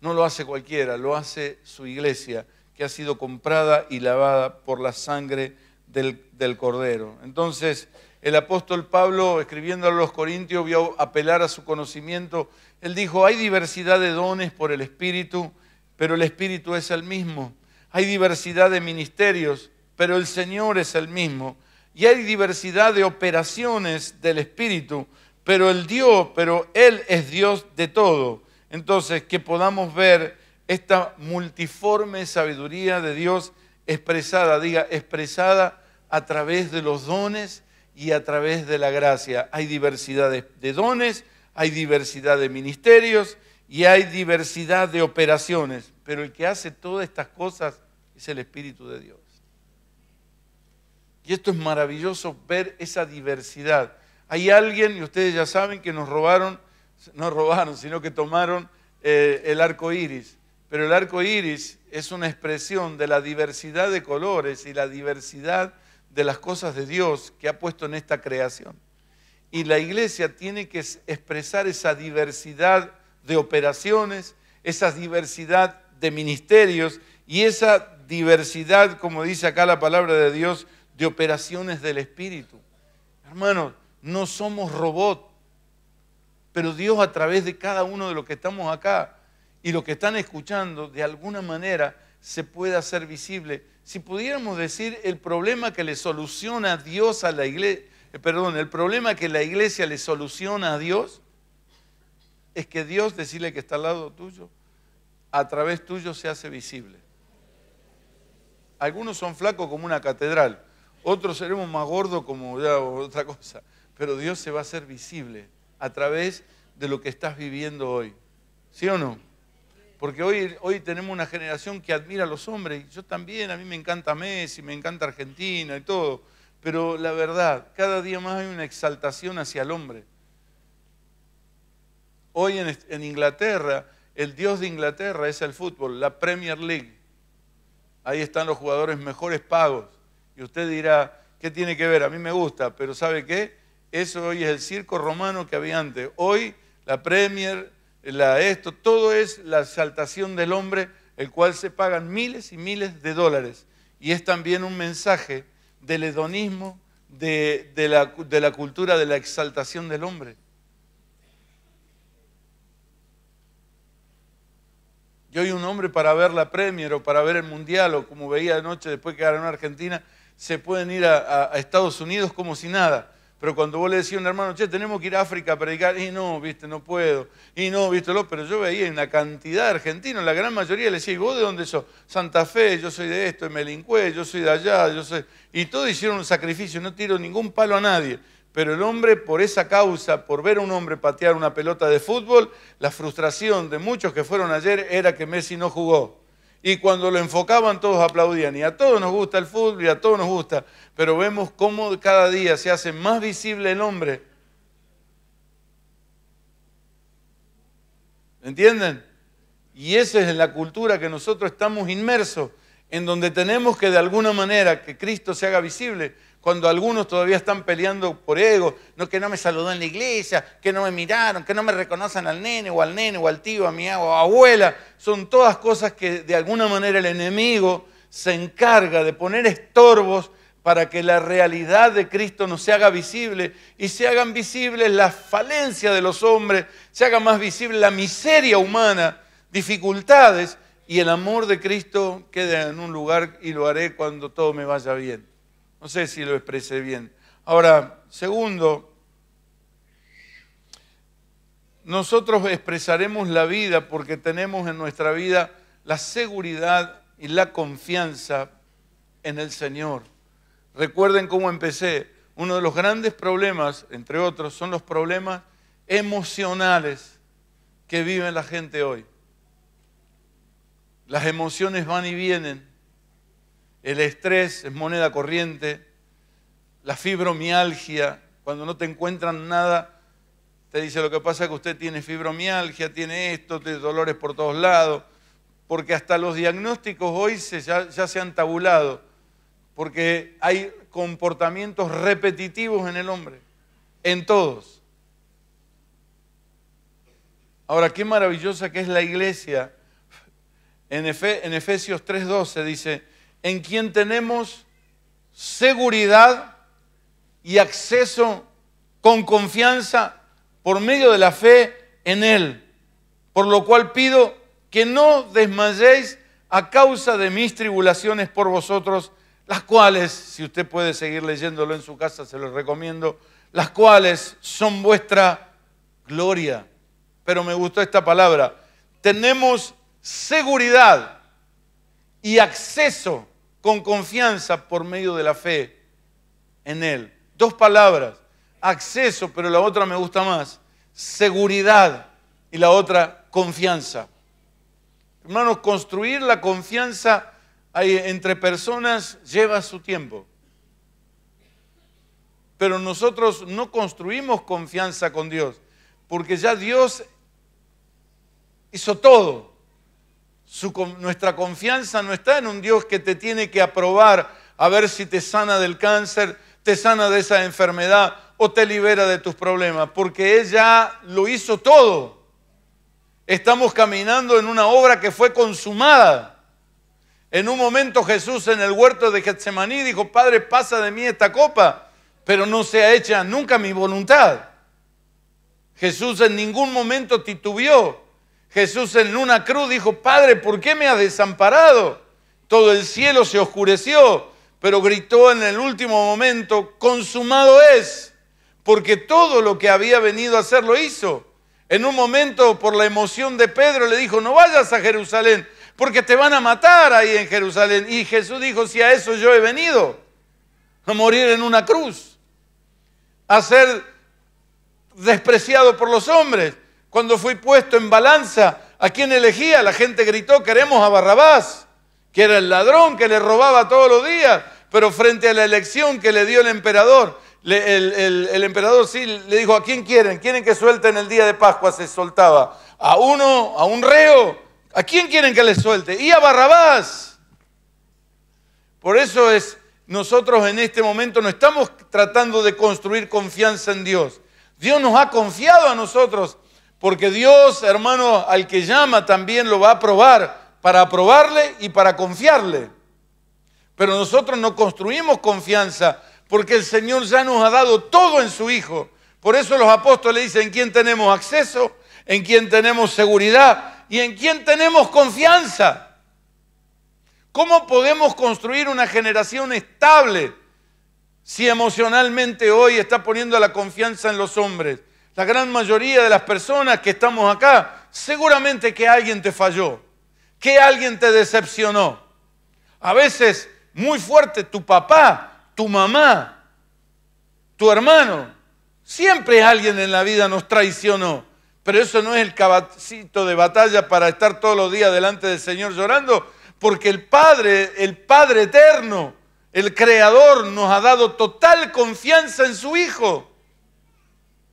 No lo hace cualquiera, lo hace su iglesia, que ha sido comprada y lavada por la sangre del, Cordero. Entonces, el apóstol Pablo, escribiendo a los Corintios, vio apelar a su conocimiento. Él dijo, hay diversidad de dones por el Espíritu, pero el Espíritu es el mismo. Hay diversidad de ministerios, pero el Señor es el mismo. Y hay diversidad de operaciones del Espíritu, pero el Dios, pero Él es Dios de todo. Entonces, que podamos ver esta multiforme sabiduría de Dios expresada, diga, expresada a través de los dones y a través de la gracia. Hay diversidad de, dones, hay diversidad de ministerios y hay diversidad de operaciones, pero el que hace todas estas cosas es el Espíritu de Dios. Y esto es maravilloso ver esa diversidad. Hay alguien, y ustedes ya saben, que nos robaron, no robaron, sino que tomaron eh, el arco iris. Pero el arco iris es una expresión de la diversidad de colores y la diversidad de las cosas de Dios que ha puesto en esta creación. Y la iglesia tiene que expresar esa diversidad de operaciones, esa diversidad de ministerios y esa diversidad, como dice acá la palabra de Dios, de operaciones del Espíritu. Hermanos, no somos robots, pero Dios a través de cada uno de los que estamos acá y los que están escuchando, de alguna manera se puede hacer visible. Si pudiéramos decir el problema que le soluciona Dios a la iglesia, eh, perdón, el problema que la iglesia le soluciona a Dios es que Dios, decirle que está al lado tuyo, a través tuyo se hace visible. Algunos son flacos como una catedral, otros seremos más gordos como otra cosa pero Dios se va a hacer visible a través de lo que estás viviendo hoy. ¿Sí o no? Porque hoy, hoy tenemos una generación que admira a los hombres. Yo también, a mí me encanta Messi, me encanta Argentina y todo. Pero la verdad, cada día más hay una exaltación hacia el hombre. Hoy en, en Inglaterra, el Dios de Inglaterra es el fútbol, la Premier League. Ahí están los jugadores mejores pagos. Y usted dirá, ¿qué tiene que ver? A mí me gusta, pero ¿sabe qué? Eso hoy es el circo romano que había antes. Hoy la Premier, la esto, todo es la exaltación del hombre, el cual se pagan miles y miles de dólares. Y es también un mensaje del hedonismo, de, la, cultura de la exaltación del hombre. Y hoy un hombre para ver la Premier o para ver el Mundial o como veía anoche después que ganó Argentina, se pueden ir a Estados Unidos como si nada pero cuando vos le decías a un hermano, che, tenemos que ir a África a predicar, y no, viste, no puedo, y no, viste, pero yo veía en la cantidad de argentinos, la gran mayoría le decía, ¿y vos de dónde sos? Santa Fe, yo soy de esto, de Melincué, yo soy de allá, yo soy. Y todos hicieron un sacrificio, no tiro ningún palo a nadie. Pero el hombre, por esa causa, por ver a un hombre patear una pelota de fútbol, la frustración de muchos que fueron ayer era que Messi no jugó. Y cuando lo enfocaban todos aplaudían. Y a todos nos gusta el fútbol y a todos nos gusta. Pero vemos cómo cada día se hace más visible el hombre. ¿Entienden? Y esa es la cultura que nosotros estamos inmersos, en donde tenemos que de alguna manera que Cristo se haga visible cuando algunos todavía están peleando por ego, no que no me saludó en la iglesia, que no me miraron, que no me reconocen al nene o al nene o al tío, a mi abuela, son todas cosas que de alguna manera el enemigo se encarga de poner estorbos para que la realidad de Cristo no se haga visible y se hagan visibles las falencias de los hombres, se haga más visible la miseria humana, dificultades y el amor de Cristo quede en un lugar y lo haré cuando todo me vaya bien. No sé si lo expresé bien. Ahora, segundo, nosotros expresaremos la vida porque tenemos en nuestra vida la seguridad y la confianza en el Señor. Recuerden cómo empecé. Uno de los grandes problemas, entre otros, son los problemas emocionales que vive la gente hoy. Las emociones van y vienen. El estrés es moneda corriente. La fibromialgia, cuando no te encuentran nada, te dice lo que pasa es que usted tiene fibromialgia, tiene esto, tiene dolores por todos lados. Porque hasta los diagnósticos hoy ya, ya se han tabulado. Porque hay comportamientos repetitivos en el hombre. En todos. Ahora, qué maravillosa que es la iglesia. En, Efesios 3:12 dice, en quien tenemos seguridad y acceso con confianza por medio de la fe en Él. Por lo cual pido que no desmayéis a causa de mis tribulaciones por vosotros, las cuales, si usted puede seguir leyéndolo en su casa, se los recomiendo, las cuales son vuestra gloria. Pero me gustó esta palabra. Tenemos seguridad y acceso con confianza por medio de la fe en Él. Dos palabras, acceso, pero la otra me gusta más, seguridad y la otra confianza. Hermanos, construir la confianza entre personas lleva su tiempo. Pero nosotros no construimos confianza con Dios, porque ya Dios hizo todo nuestra confianza no está en un Dios que te tiene que aprobar a ver si te sana del cáncer, te sana de esa enfermedad o te libera de tus problemas, porque Él ya lo hizo todo. Estamos caminando en una obra que fue consumada. En un momento Jesús en el huerto de Getsemaní dijo, Padre, pasa de mí esta copa, pero no sea hecha nunca mi voluntad. Jesús en ningún momento titubeó. Jesús en una cruz dijo, Padre, ¿por qué me has desamparado? Todo el cielo se oscureció, pero gritó en el último momento, consumado es, porque todo lo que había venido a hacer lo hizo. En un momento, por la emoción de Pedro, le dijo, no vayas a Jerusalén, porque te van a matar ahí en Jerusalén. Y Jesús dijo, si a eso yo he venido, a morir en una cruz, a ser despreciado por los hombres. Cuando fui puesto en balanza, ¿a quién elegía? La gente gritó, queremos a Barrabás, que era el ladrón que le robaba todos los días, pero frente a la elección que le dio el emperador, el, emperador sí le dijo, ¿a quién quieren? ¿Quieren que suelten el día de Pascua? Se soltaba. ¿A uno? ¿A un reo? ¿A quién quieren que le suelte? Y a Barrabás. Por eso es, nosotros en este momento no estamos tratando de construir confianza en Dios. Dios nos ha confiado a nosotros porque Dios, hermano, al que llama también lo va a probar, para aprobarle y para confiarle. Pero nosotros no construimos confianza, porque el Señor ya nos ha dado todo en su Hijo. Por eso los apóstoles dicen en quién tenemos acceso, en quién tenemos seguridad y en quién tenemos confianza. ¿Cómo podemos construir una generación estable si emocionalmente hoy está poniendo la confianza en los hombres? la gran mayoría de las personas que estamos acá, seguramente que alguien te falló, que alguien te decepcionó. A veces muy fuerte tu papá, tu mamá, tu hermano. Siempre alguien en la vida nos traicionó. Pero eso no es el cabacito de batalla para estar todos los días delante del Señor llorando, porque el Padre, el Padre eterno, el Creador nos ha dado total confianza en su Hijo.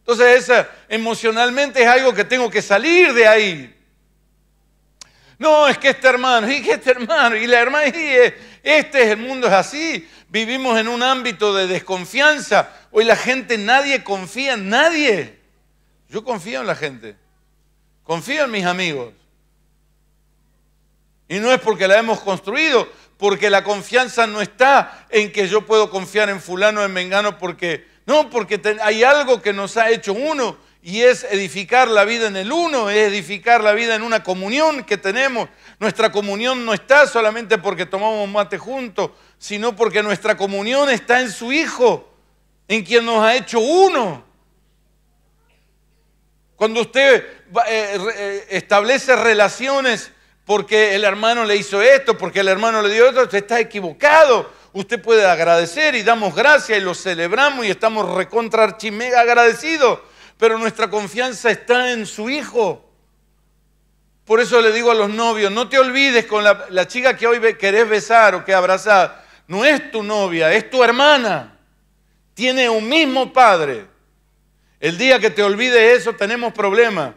Entonces, emocionalmente es algo que tengo que salir de ahí. No, es que este hermano, y que este hermano, y la hermana, y e, este es el mundo, es así. Vivimos en un ámbito de desconfianza. Hoy la gente, nadie confía en nadie. Yo confío en la gente, confío en mis amigos. Y no es porque la hemos construido, porque la confianza no está en que yo puedo confiar en fulano, en mengano, porque no, porque hay algo que nos ha hecho uno y es edificar la vida en el uno, es edificar la vida en una comunión que tenemos. Nuestra comunión no está solamente porque tomamos mate juntos, sino porque nuestra comunión está en su Hijo, en quien nos ha hecho uno. Cuando usted eh, eh, establece relaciones porque el hermano le hizo esto, porque el hermano le dio esto, usted está equivocado Usted puede agradecer y damos gracias y lo celebramos y estamos recontra archimega agradecidos, pero nuestra confianza está en su hijo. Por eso le digo a los novios, no te olvides con la, chica que hoy querés besar o que abrazar, no es tu novia, es tu hermana. Tiene un mismo padre. El día que te olvides eso tenemos problema,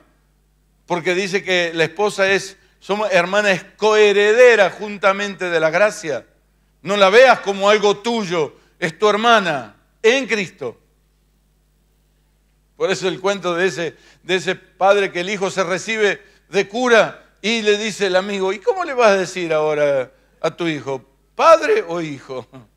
porque dice que la esposa es, somos hermanas coheredera juntamente de la gracia. No la veas como algo tuyo, es tu hermana en Cristo. Por eso el cuento de ese, de ese padre que el hijo se recibe de cura y le dice el amigo, ¿y cómo le vas a decir ahora a tu hijo? ¿Padre o hijo?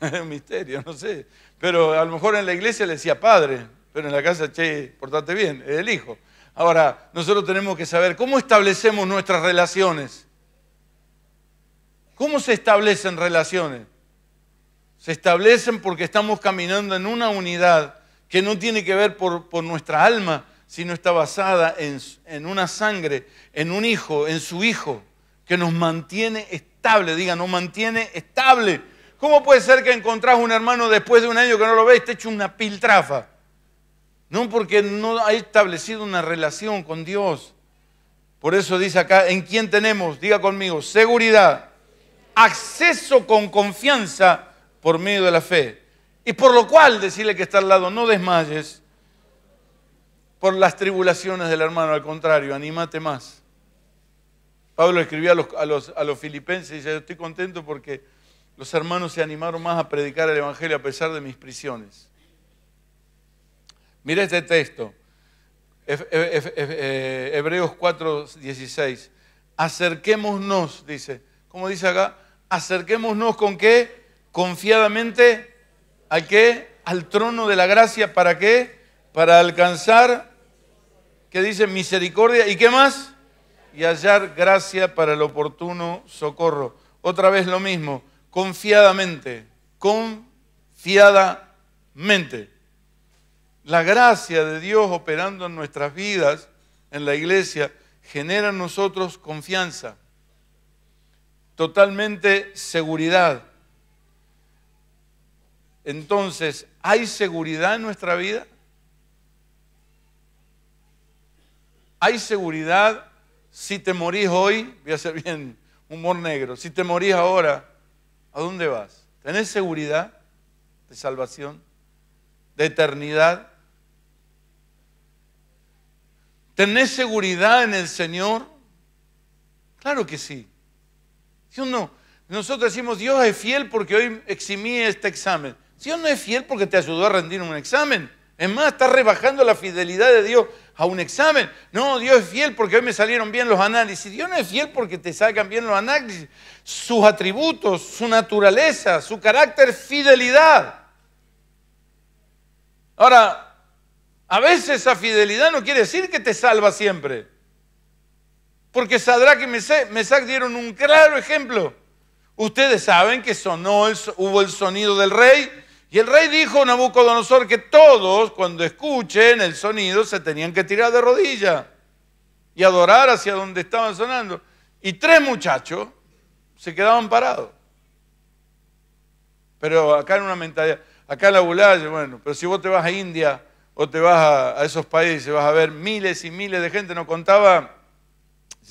Es un misterio, no sé. Pero a lo mejor en la iglesia le decía padre, pero en la casa, che, portate bien, es el hijo. Ahora, nosotros tenemos que saber cómo establecemos nuestras relaciones. ¿Cómo se establecen relaciones? Se establecen porque estamos caminando en una unidad que no tiene que ver por, nuestra alma, sino está basada en, una sangre, en un hijo, en su hijo, que nos mantiene estable. Diga, nos mantiene estable. ¿Cómo puede ser que encontrás un hermano después de un año que no lo veis te eche una piltrafa? No, porque no ha establecido una relación con Dios. Por eso dice acá, ¿en quién tenemos? Diga conmigo, seguridad acceso con confianza por medio de la fe. Y por lo cual decirle que está al lado, no desmayes por las tribulaciones del hermano, al contrario, anímate más. Pablo escribió a los, a los filipenses y dice, estoy contento porque los hermanos se animaron más a predicar el Evangelio a pesar de mis prisiones. Mira este texto, eh, Hebreos 4.16, 16. Acerquémonos, dice, como dice acá, acerquémonos con qué? Confiadamente al qué? Al trono de la gracia, ¿para qué? Para alcanzar, ¿qué dice? Misericordia. ¿Y qué más? Y hallar gracia para el oportuno socorro. Otra vez lo mismo, confiadamente, confiadamente. La gracia de Dios operando en nuestras vidas, en la iglesia, genera en nosotros confianza totalmente seguridad. Entonces, ¿hay seguridad en nuestra vida? ¿Hay seguridad si te morís hoy? Voy a ser bien humor negro. Si te morís ahora, ¿a dónde vas? ¿Tenés seguridad de salvación? ¿De eternidad? ¿Tenés seguridad en el Señor? Claro que sí. Dios no? Nosotros decimos, Dios es fiel porque hoy eximí este examen. Dios no es fiel porque te ayudó a rendir un examen. Es más, está rebajando la fidelidad de Dios a un examen. No, Dios es fiel porque hoy me salieron bien los análisis. Dios no es fiel porque te salgan bien los análisis. Sus atributos, su naturaleza, su carácter, fidelidad. Ahora, a veces esa fidelidad no quiere decir que te salva siempre. Porque Sadrach y Mesach dieron un claro ejemplo. Ustedes saben que sonó hubo el sonido del rey y el rey dijo a Nabucodonosor que todos cuando escuchen el sonido se tenían que tirar de rodilla y adorar hacia donde estaban sonando. Y tres muchachos se quedaban parados. Pero acá en una mentalidad, acá en la Bulaya, bueno, pero si vos te vas a India o te vas a, esos países, vas a ver miles y miles de gente, no contaba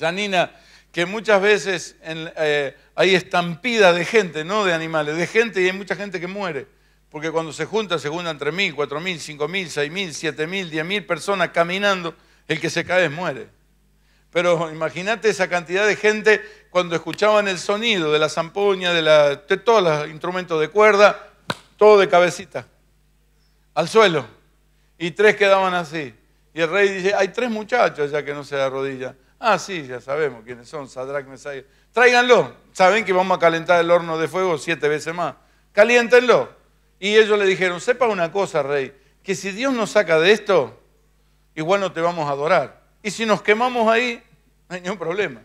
Janina, que muchas veces eh, hay estampida de gente, no de animales, de gente y hay mucha gente que muere. Porque cuando se junta, se mil, seis 4.000, 5.000, 6.000, 7.000, 10.000 personas caminando, el que se cae muere. Pero imagínate esa cantidad de gente cuando escuchaban el sonido de la zampoña, de, de todos los instrumentos de cuerda, todo de cabecita, al suelo. Y tres quedaban así. Y el rey dice, hay tres muchachos ya que no se arrodillan. Ah, sí, ya sabemos quiénes son, Sadrach, Mesai. Tráiganlo. Saben que vamos a calentar el horno de fuego siete veces más. Caliéntenlo. Y ellos le dijeron, sepa una cosa, rey, que si Dios nos saca de esto, igual no te vamos a adorar. Y si nos quemamos ahí, no hay ningún problema.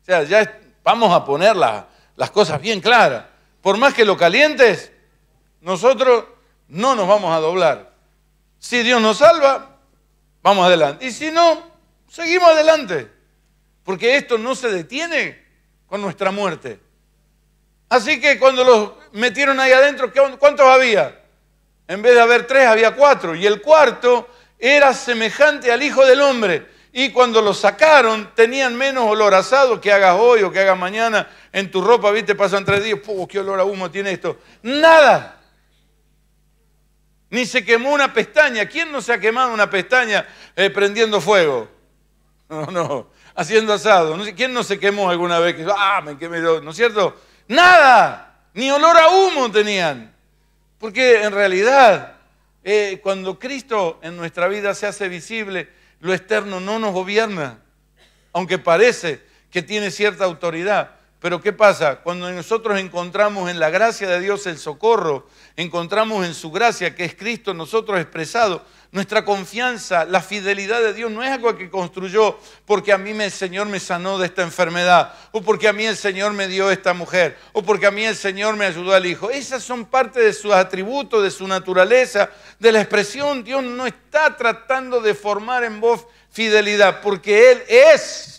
O sea, ya vamos a poner las cosas bien claras. Por más que lo calientes, nosotros no nos vamos a doblar. Si Dios nos salva, vamos adelante. Y si no, seguimos adelante porque esto no se detiene con nuestra muerte. Así que cuando los metieron ahí adentro, ¿cuántos había? En vez de haber tres, había cuatro. Y el cuarto era semejante al Hijo del Hombre. Y cuando lo sacaron, tenían menos olor asado que hagas hoy o que hagas mañana en tu ropa, viste, pasan tres días, ¡pum! ¡Qué olor a humo tiene esto! ¡Nada! Ni se quemó una pestaña. ¿Quién no se ha quemado una pestaña eh, prendiendo fuego? No, no haciendo asado. ¿Quién no se quemó alguna vez? Que, ah, me quemé ¿no es cierto? Nada, ni olor a humo tenían. Porque en realidad, eh, cuando Cristo en nuestra vida se hace visible, lo externo no nos gobierna, aunque parece que tiene cierta autoridad. Pero ¿qué pasa? Cuando nosotros encontramos en la gracia de Dios el socorro, encontramos en su gracia, que es Cristo nosotros expresado, nuestra confianza, la fidelidad de Dios no es algo que construyó porque a mí el Señor me sanó de esta enfermedad, o porque a mí el Señor me dio esta mujer, o porque a mí el Señor me ayudó al hijo. Esas son parte de sus atributos, de su naturaleza, de la expresión. Dios no está tratando de formar en vos fidelidad, porque Él es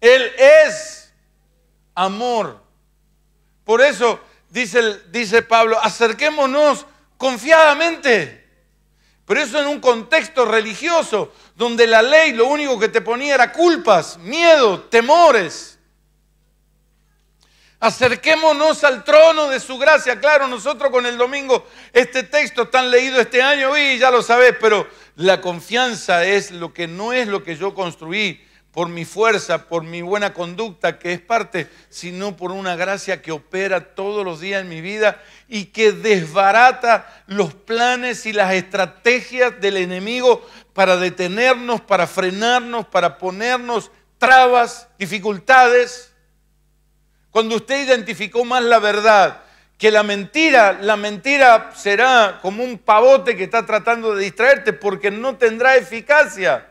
él es amor. Por eso dice, dice Pablo, acerquémonos confiadamente. Pero eso en un contexto religioso, donde la ley lo único que te ponía era culpas, miedo, temores. Acerquémonos al trono de su gracia. Claro, nosotros con el domingo, este texto tan leído este año, y ya lo sabes, pero la confianza es lo que no es lo que yo construí, por mi fuerza, por mi buena conducta, que es parte, sino por una gracia que opera todos los días en mi vida y que desbarata los planes y las estrategias del enemigo para detenernos, para frenarnos, para ponernos trabas, dificultades. Cuando usted identificó más la verdad que la mentira, la mentira será como un pavote que está tratando de distraerte porque no tendrá eficacia.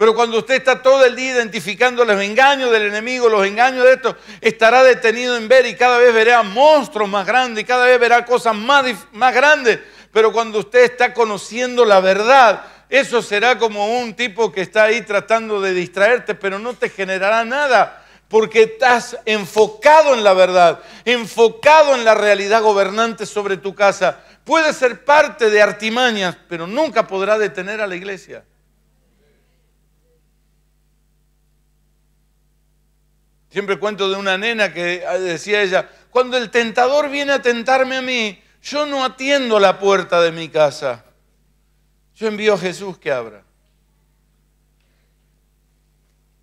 Pero cuando usted está todo el día identificando los engaños del enemigo, los engaños de esto, estará detenido en ver y cada vez verá monstruos más grandes y cada vez verá cosas más, más grandes. Pero cuando usted está conociendo la verdad, eso será como un tipo que está ahí tratando de distraerte, pero no te generará nada porque estás enfocado en la verdad, enfocado en la realidad gobernante sobre tu casa. Puede ser parte de artimañas, pero nunca podrá detener a la iglesia. Siempre cuento de una nena que ah, decía ella, cuando el tentador viene a tentarme a mí, yo no atiendo la puerta de mi casa. Yo envío a Jesús que abra.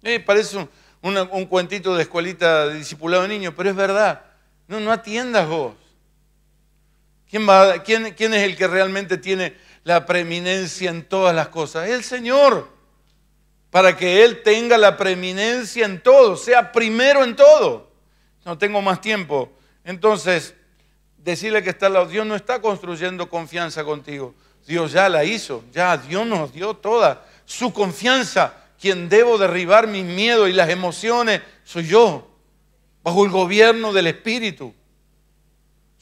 Eh, parece un, cuentito de escuelita de discipulado de pero es verdad. No, no atiendas vos. ¿Quién, va, ¿Quién es el que realmente tiene la preeminencia en todas las cosas? El Señor para que Él tenga la preeminencia en todo, sea primero en todo. No tengo más tiempo. Entonces, decirle que está Dios no está construyendo confianza contigo. Dios ya la hizo, ya Dios nos dio toda su confianza. Quien debo derribar mis miedos y las emociones soy yo, bajo el gobierno del Espíritu.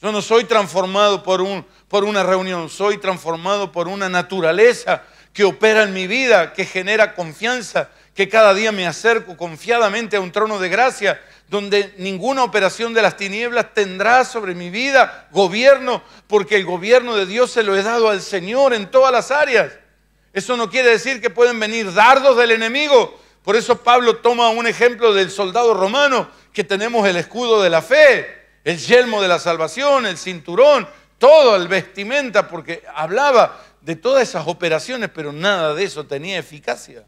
Yo no soy transformado por, un, por una reunión, soy transformado por una naturaleza que opera en mi vida, que genera confianza, que cada día me acerco confiadamente a un trono de gracia donde ninguna operación de las tinieblas tendrá sobre mi vida gobierno, porque el gobierno de Dios se lo he dado al Señor en todas las áreas. Eso no quiere decir que pueden venir dardos del enemigo. Por eso Pablo toma un ejemplo del soldado romano, que tenemos el escudo de la fe, el yelmo de la salvación, el cinturón, todo el vestimenta, porque hablaba de todas esas operaciones, pero nada de eso tenía eficacia.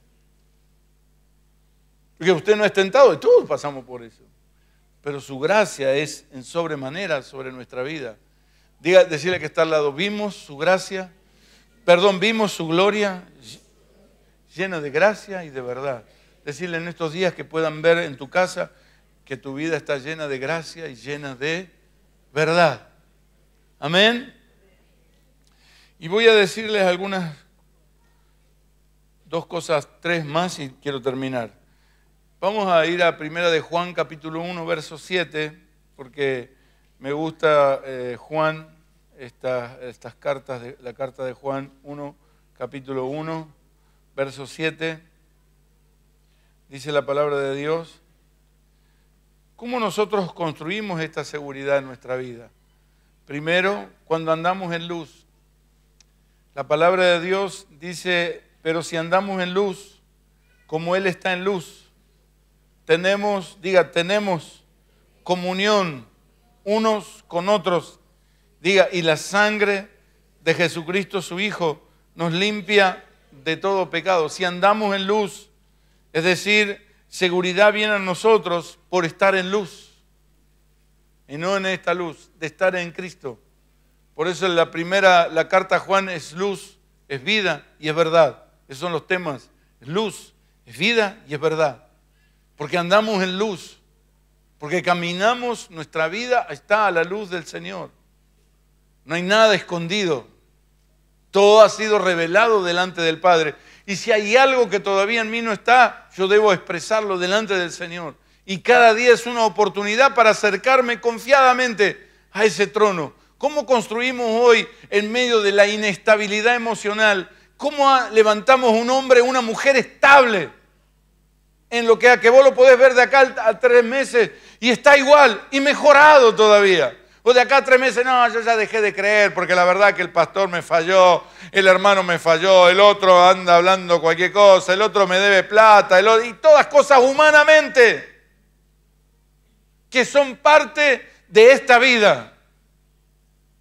Porque usted no es tentado y todos pasamos por eso. Pero su gracia es en sobremanera sobre nuestra vida. Diga, decirle que está al lado, vimos su gracia, perdón, vimos su gloria llena de gracia y de verdad. Decirle en estos días que puedan ver en tu casa que tu vida está llena de gracia y llena de verdad. Amén. Y voy a decirles algunas, dos cosas, tres más y quiero terminar. Vamos a ir a primera de Juan capítulo 1, verso 7, porque me gusta eh, Juan, estas cartas, la carta de Juan 1, capítulo 1, verso 7. Dice la palabra de Dios. ¿Cómo nosotros construimos esta seguridad en nuestra vida? Primero, cuando andamos en luz. La palabra de Dios dice, pero si andamos en luz, como Él está en luz, tenemos, diga, tenemos comunión unos con otros, diga, y la sangre de Jesucristo su Hijo nos limpia de todo pecado. Si andamos en luz, es decir, seguridad viene a nosotros por estar en luz, y no en esta luz, de estar en Cristo. Por eso la primera, la carta a Juan es luz, es vida y es verdad. Esos son los temas. Es luz, es vida y es verdad. Porque andamos en luz. Porque caminamos, nuestra vida está a la luz del Señor. No hay nada escondido. Todo ha sido revelado delante del Padre. Y si hay algo que todavía en mí no está, yo debo expresarlo delante del Señor. Y cada día es una oportunidad para acercarme confiadamente a ese trono ¿Cómo construimos hoy en medio de la inestabilidad emocional? ¿Cómo levantamos un hombre, una mujer estable? En lo que a que vos lo podés ver de acá a tres meses y está igual y mejorado todavía. O de acá a tres meses, no, yo ya dejé de creer porque la verdad que el pastor me falló, el hermano me falló, el otro anda hablando cualquier cosa, el otro me debe plata, el y todas cosas humanamente que son parte de esta vida.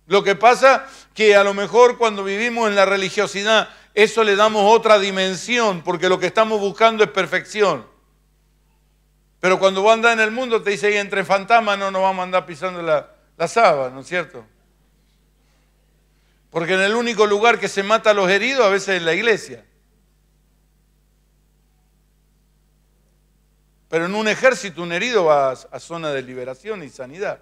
Lo que pasa que a lo mejor cuando vivimos en la religiosidad, eso le damos otra dimensión, porque lo que estamos buscando es perfección. Pero cuando vos andás en el mundo te dice, y entre fantasmas no nos vamos a andar pisando la, saba, ¿no es cierto? Porque en el único lugar que se mata a los heridos a veces es la iglesia. Pero en un ejército un herido va a zona de liberación y sanidad.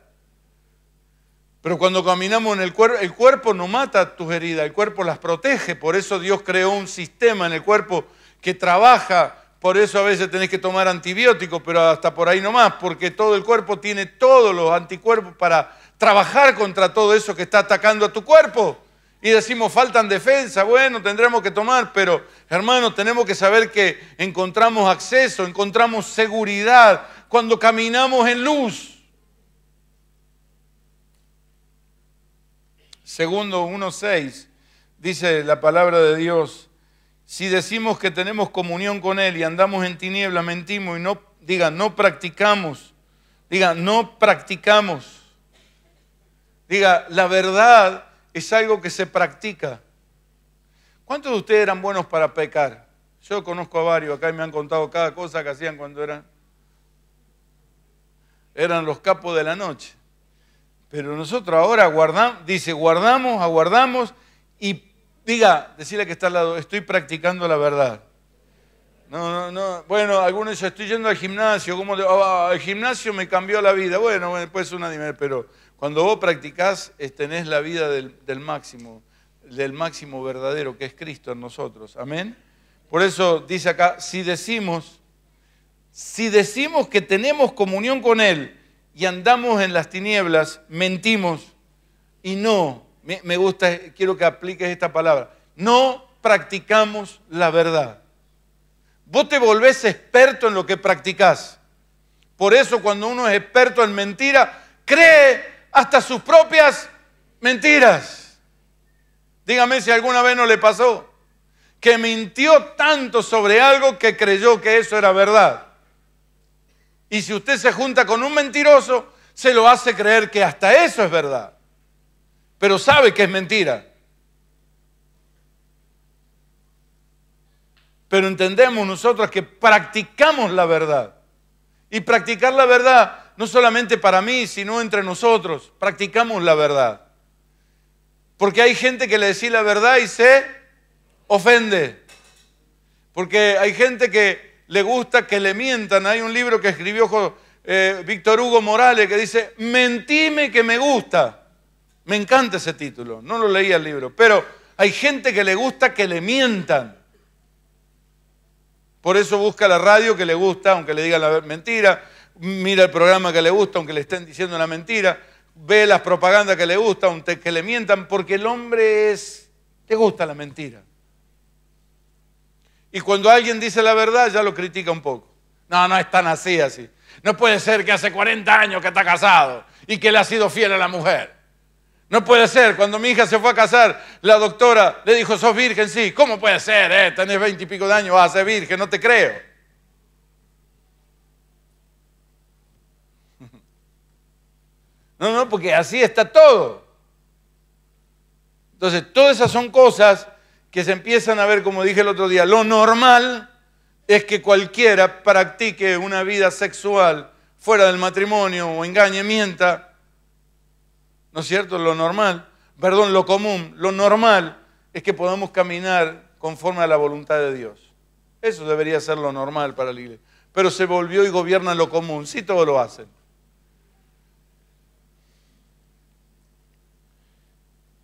Pero cuando caminamos en el cuerpo, el cuerpo no mata tus heridas, el cuerpo las protege. Por eso Dios creó un sistema en el cuerpo que trabaja. Por eso a veces tenés que tomar antibióticos, pero hasta por ahí nomás, porque todo el cuerpo tiene todos los anticuerpos para trabajar contra todo eso que está atacando a tu cuerpo. Y decimos, faltan defensa, bueno, tendremos que tomar, pero hermanos, tenemos que saber que encontramos acceso, encontramos seguridad cuando caminamos en luz. Segundo 1.6 dice la palabra de Dios, si decimos que tenemos comunión con Él y andamos en tiniebla, mentimos y no, diga, no practicamos, diga, no practicamos. Diga, la verdad es algo que se practica. ¿Cuántos de ustedes eran buenos para pecar? Yo conozco a varios acá y me han contado cada cosa que hacían cuando eran, eran los capos de la noche. Pero nosotros ahora guardamos, dice, guardamos, aguardamos y diga, decirle que está al lado, estoy practicando la verdad. No, no, no. Bueno, algunos dicen, estoy yendo al gimnasio, como ah, ah, el gimnasio me cambió la vida. Bueno, bueno pues una dimensión, pero cuando vos practicás, tenés la vida del, del máximo, del máximo verdadero que es Cristo en nosotros. Amén. Por eso dice acá, si decimos, si decimos que tenemos comunión con Él, y andamos en las tinieblas, mentimos y no, me, gusta, quiero que apliques esta palabra, no practicamos la verdad. Vos te volvés experto en lo que practicás. Por eso cuando uno es experto en mentira, cree hasta sus propias mentiras. Dígame si alguna vez no le pasó que mintió tanto sobre algo que creyó que eso era verdad. Y si usted se junta con un mentiroso, se lo hace creer que hasta eso es verdad. Pero sabe que es mentira. Pero entendemos nosotros que practicamos la verdad. Y practicar la verdad no solamente para mí, sino entre nosotros. Practicamos la verdad. Porque hay gente que le decís la verdad y se ofende. Porque hay gente que le gusta que le mientan. Hay un libro que escribió eh, Víctor Hugo Morales que dice, mentime que me gusta. Me encanta ese título, no lo leía el libro, pero hay gente que le gusta que le mientan. Por eso busca la radio que le gusta, aunque le digan la mentira, mira el programa que le gusta, aunque le estén diciendo la mentira, ve las propagandas que le gusta, aunque le mientan, porque el hombre es, le gusta la mentira. Y cuando alguien dice la verdad, ya lo critica un poco. No, no es tan así, así. No puede ser que hace 40 años que está casado y que le ha sido fiel a la mujer. No puede ser. Cuando mi hija se fue a casar, la doctora le dijo, sos virgen, sí. ¿Cómo puede ser? Eh? Tenés 20 y pico de años, vas a ser virgen, no te creo. No, no, porque así está todo. Entonces, todas esas son cosas que se empiezan a ver, como dije el otro día, lo normal es que cualquiera practique una vida sexual fuera del matrimonio o engañe, mienta. ¿No es cierto? Lo normal, perdón, lo común, lo normal es que podamos caminar conforme a la voluntad de Dios. Eso debería ser lo normal para la iglesia. Pero se volvió y gobierna lo común. Sí, todo lo hacen.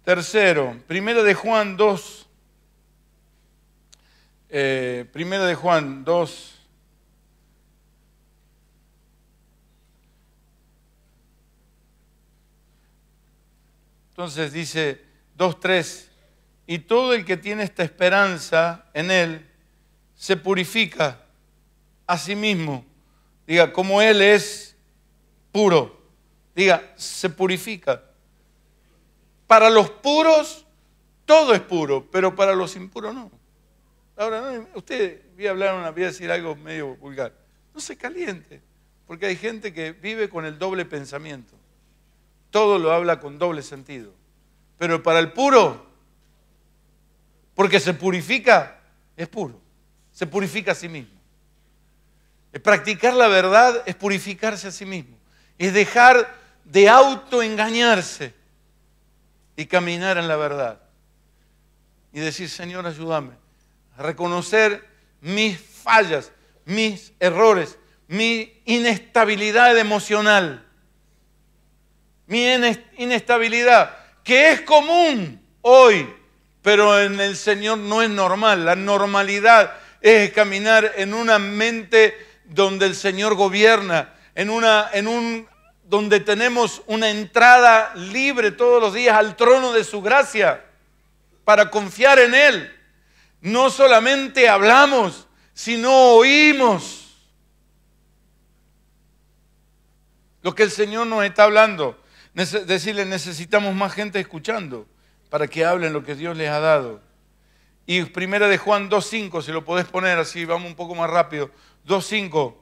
Tercero, primero de Juan 2, eh, primera de Juan 2. Entonces dice 2.3, y todo el que tiene esta esperanza en Él se purifica a sí mismo. Diga, como Él es puro. Diga, se purifica. Para los puros todo es puro, pero para los impuros no. Ahora, no, usted voy a hablar voy decir algo medio vulgar. No se caliente, porque hay gente que vive con el doble pensamiento. Todo lo habla con doble sentido. Pero para el puro, porque se purifica, es puro. Se purifica a sí mismo. Es practicar la verdad es purificarse a sí mismo. Es dejar de autoengañarse y caminar en la verdad. Y decir, Señor, ayúdame reconocer mis fallas, mis errores, mi inestabilidad emocional, mi inestabilidad, que es común hoy, pero en el Señor no es normal. La normalidad es caminar en una mente donde el Señor gobierna, en una, en un, donde tenemos una entrada libre todos los días al trono de su gracia para confiar en Él. No solamente hablamos, sino oímos lo que el Señor nos está hablando. decirle, necesitamos más gente escuchando para que hablen lo que Dios les ha dado. Y primera de Juan 2.5, si lo podés poner así, vamos un poco más rápido. 2.5.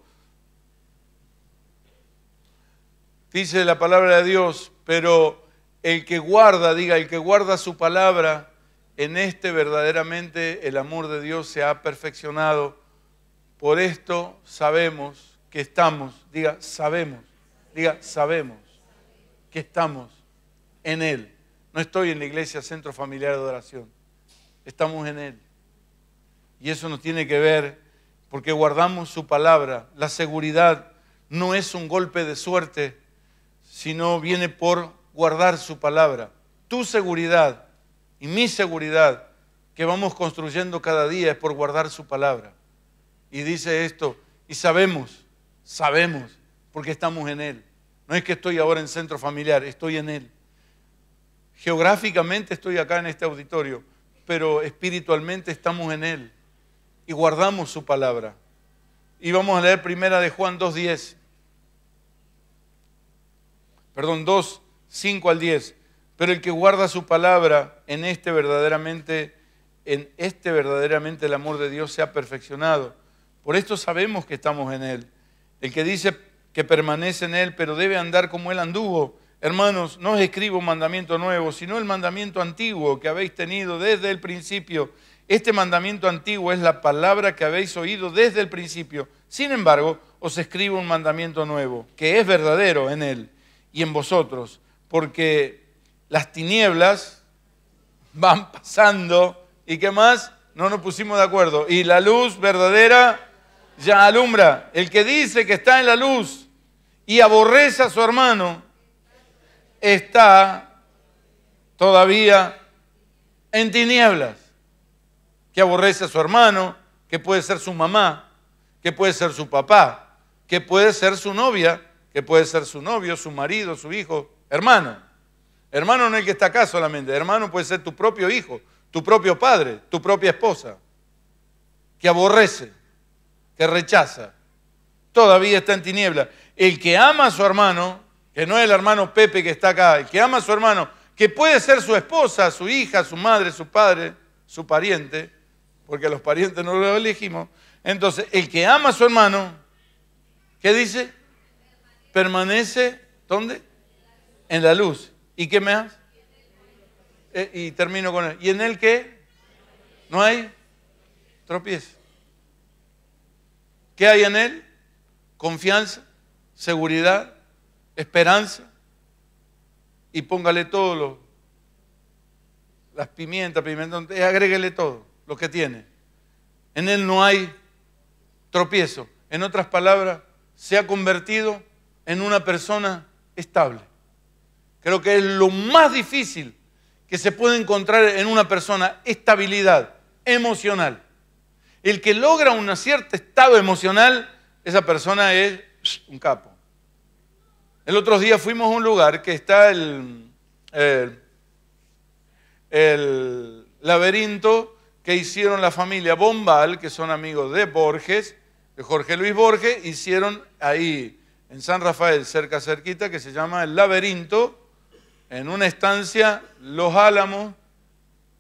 Dice la palabra de Dios, pero el que guarda, diga, el que guarda su palabra, en este verdaderamente el amor de Dios se ha perfeccionado. Por esto sabemos que estamos, diga sabemos, diga sabemos que estamos en Él. No estoy en la iglesia Centro Familiar de Oración, estamos en Él. Y eso nos tiene que ver porque guardamos su palabra. La seguridad no es un golpe de suerte, sino viene por guardar su palabra. Tu seguridad y mi seguridad que vamos construyendo cada día es por guardar su palabra. Y dice esto, y sabemos, sabemos, porque estamos en Él. No es que estoy ahora en centro familiar, estoy en Él. Geográficamente estoy acá en este auditorio, pero espiritualmente estamos en Él y guardamos su palabra. Y vamos a leer primera de Juan 2.10. Perdón, 2.5 al 10. Pero el que guarda su palabra, en este verdaderamente, en este verdaderamente el amor de Dios se ha perfeccionado. Por esto sabemos que estamos en Él. El que dice que permanece en Él, pero debe andar como Él anduvo. Hermanos, no os escribo un mandamiento nuevo, sino el mandamiento antiguo que habéis tenido desde el principio. Este mandamiento antiguo es la palabra que habéis oído desde el principio. Sin embargo, os escribo un mandamiento nuevo, que es verdadero en Él y en vosotros, porque las tinieblas van pasando y qué más, no nos pusimos de acuerdo. Y la luz verdadera ya alumbra. El que dice que está en la luz y aborrece a su hermano, está todavía en tinieblas. Que aborrece a su hermano, que puede ser su mamá, que puede ser su papá, que puede ser su novia, que puede ser su novio, su marido, su hijo, hermano. Hermano no es el que está acá solamente, hermano puede ser tu propio hijo, tu propio padre, tu propia esposa, que aborrece, que rechaza, todavía está en tiniebla. El que ama a su hermano, que no es el hermano Pepe que está acá, el que ama a su hermano, que puede ser su esposa, su hija, su madre, su padre, su pariente, porque los parientes no los elegimos. Entonces, el que ama a su hermano, ¿qué dice? Permanece, ¿dónde? En la luz. ¿Y qué más? Eh, y termino con él. ¿Y en él qué? ¿No hay? Tropiezo. ¿Qué hay en él? Confianza, seguridad, esperanza. Y póngale todo lo, las pimientas, pimentón, eh, agréguele todo lo que tiene. En él no hay tropiezo. En otras palabras, se ha convertido en una persona estable. Creo que es lo más difícil que se puede encontrar en una persona, estabilidad emocional. El que logra un cierto estado emocional, esa persona es un capo. El otro día fuimos a un lugar que está el, el, laberinto que hicieron la familia Bombal, que son amigos de Borges, de Jorge Luis Borges, hicieron ahí en San Rafael, cerca, cerquita, que se llama el laberinto en una estancia, Los Álamos,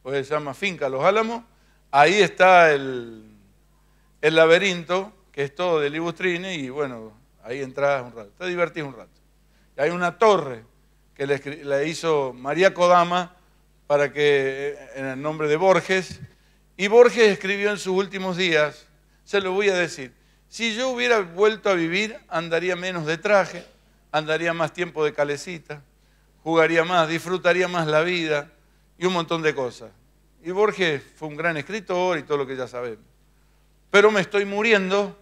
pues se llama Finca Los Álamos, ahí está el, laberinto, que es todo de libustrini, y bueno, ahí entras un rato, te divertís un rato. Y hay una torre que la hizo María Kodama para que, eh, en el nombre de Borges, y Borges escribió en sus últimos días, se lo voy a decir, si yo hubiera vuelto a vivir, andaría menos de traje, andaría más tiempo de calecita, jugaría más, disfrutaría más la vida y un montón de cosas. Y Borges fue un gran escritor y todo lo que ya sabemos. Pero me estoy muriendo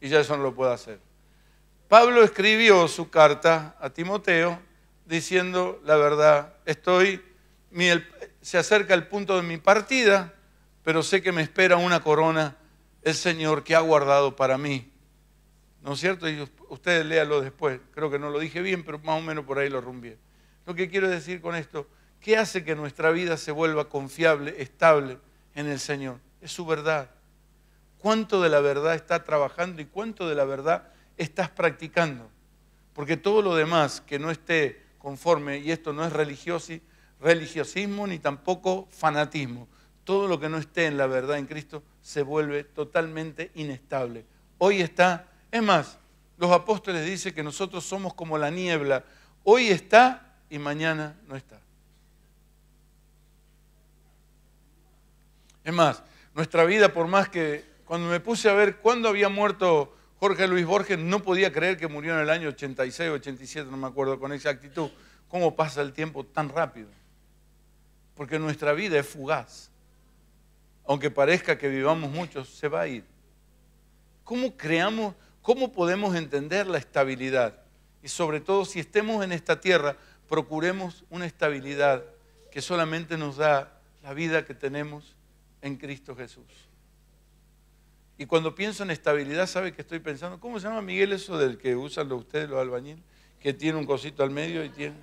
y ya eso no lo puedo hacer. Pablo escribió su carta a Timoteo diciendo la verdad, estoy, se acerca el punto de mi partida, pero sé que me espera una corona el Señor que ha guardado para mí. ¿No es cierto? Y ustedes léanlo después, creo que no lo dije bien, pero más o menos por ahí lo rumbié. Lo que quiero decir con esto, ¿qué hace que nuestra vida se vuelva confiable, estable en el Señor? Es su verdad. ¿Cuánto de la verdad está trabajando y cuánto de la verdad estás practicando? Porque todo lo demás que no esté conforme, y esto no es religiosismo ni tampoco fanatismo, todo lo que no esté en la verdad en Cristo se vuelve totalmente inestable. Hoy está, es más, los apóstoles dicen que nosotros somos como la niebla. Hoy está y mañana no está. Es más, nuestra vida, por más que cuando me puse a ver cuándo había muerto Jorge Luis Borges, no podía creer que murió en el año 86 o 87, no me acuerdo con exactitud. ¿Cómo pasa el tiempo tan rápido? Porque nuestra vida es fugaz. Aunque parezca que vivamos mucho, se va a ir. ¿Cómo creamos? ¿Cómo podemos entender la estabilidad? Y sobre todo, si estemos en esta tierra, procuremos una estabilidad que solamente nos da la vida que tenemos en Cristo Jesús. Y cuando pienso en estabilidad, ¿sabe que estoy pensando? ¿Cómo se llama Miguel eso del que usan ustedes los albañiles? Que tiene un cosito al medio y tiene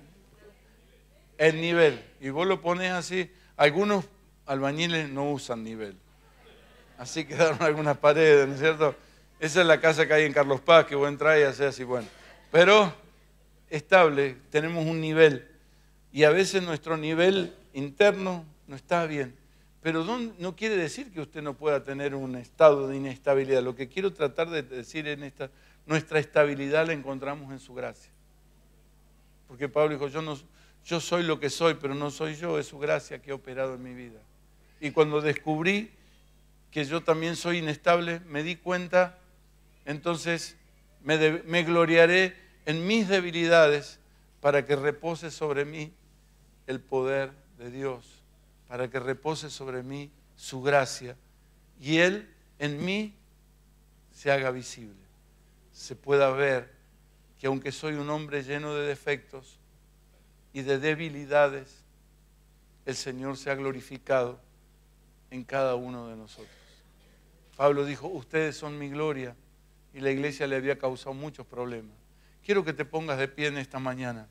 el nivel. Y vos lo pones así. Algunos albañiles no usan nivel. Así quedaron algunas paredes, ¿no es cierto? Esa es la casa que hay en Carlos Paz, que voy a entrar y así, bueno. Pero estable, tenemos un nivel. Y a veces nuestro nivel interno no está bien. Pero no quiere decir que usted no pueda tener un estado de inestabilidad. Lo que quiero tratar de decir en esta, nuestra estabilidad la encontramos en su gracia. Porque Pablo dijo, yo, no, yo soy lo que soy, pero no soy yo, es su gracia que ha operado en mi vida. Y cuando descubrí que yo también soy inestable, me di cuenta entonces me, gloriaré en mis debilidades para que repose sobre mí el poder de Dios, para que repose sobre mí su gracia y Él en mí se haga visible, se pueda ver que aunque soy un hombre lleno de defectos y de debilidades, el Señor se ha glorificado en cada uno de nosotros. Pablo dijo, ustedes son mi gloria y la iglesia le había causado muchos problemas. Quiero que te pongas de pie en esta mañana.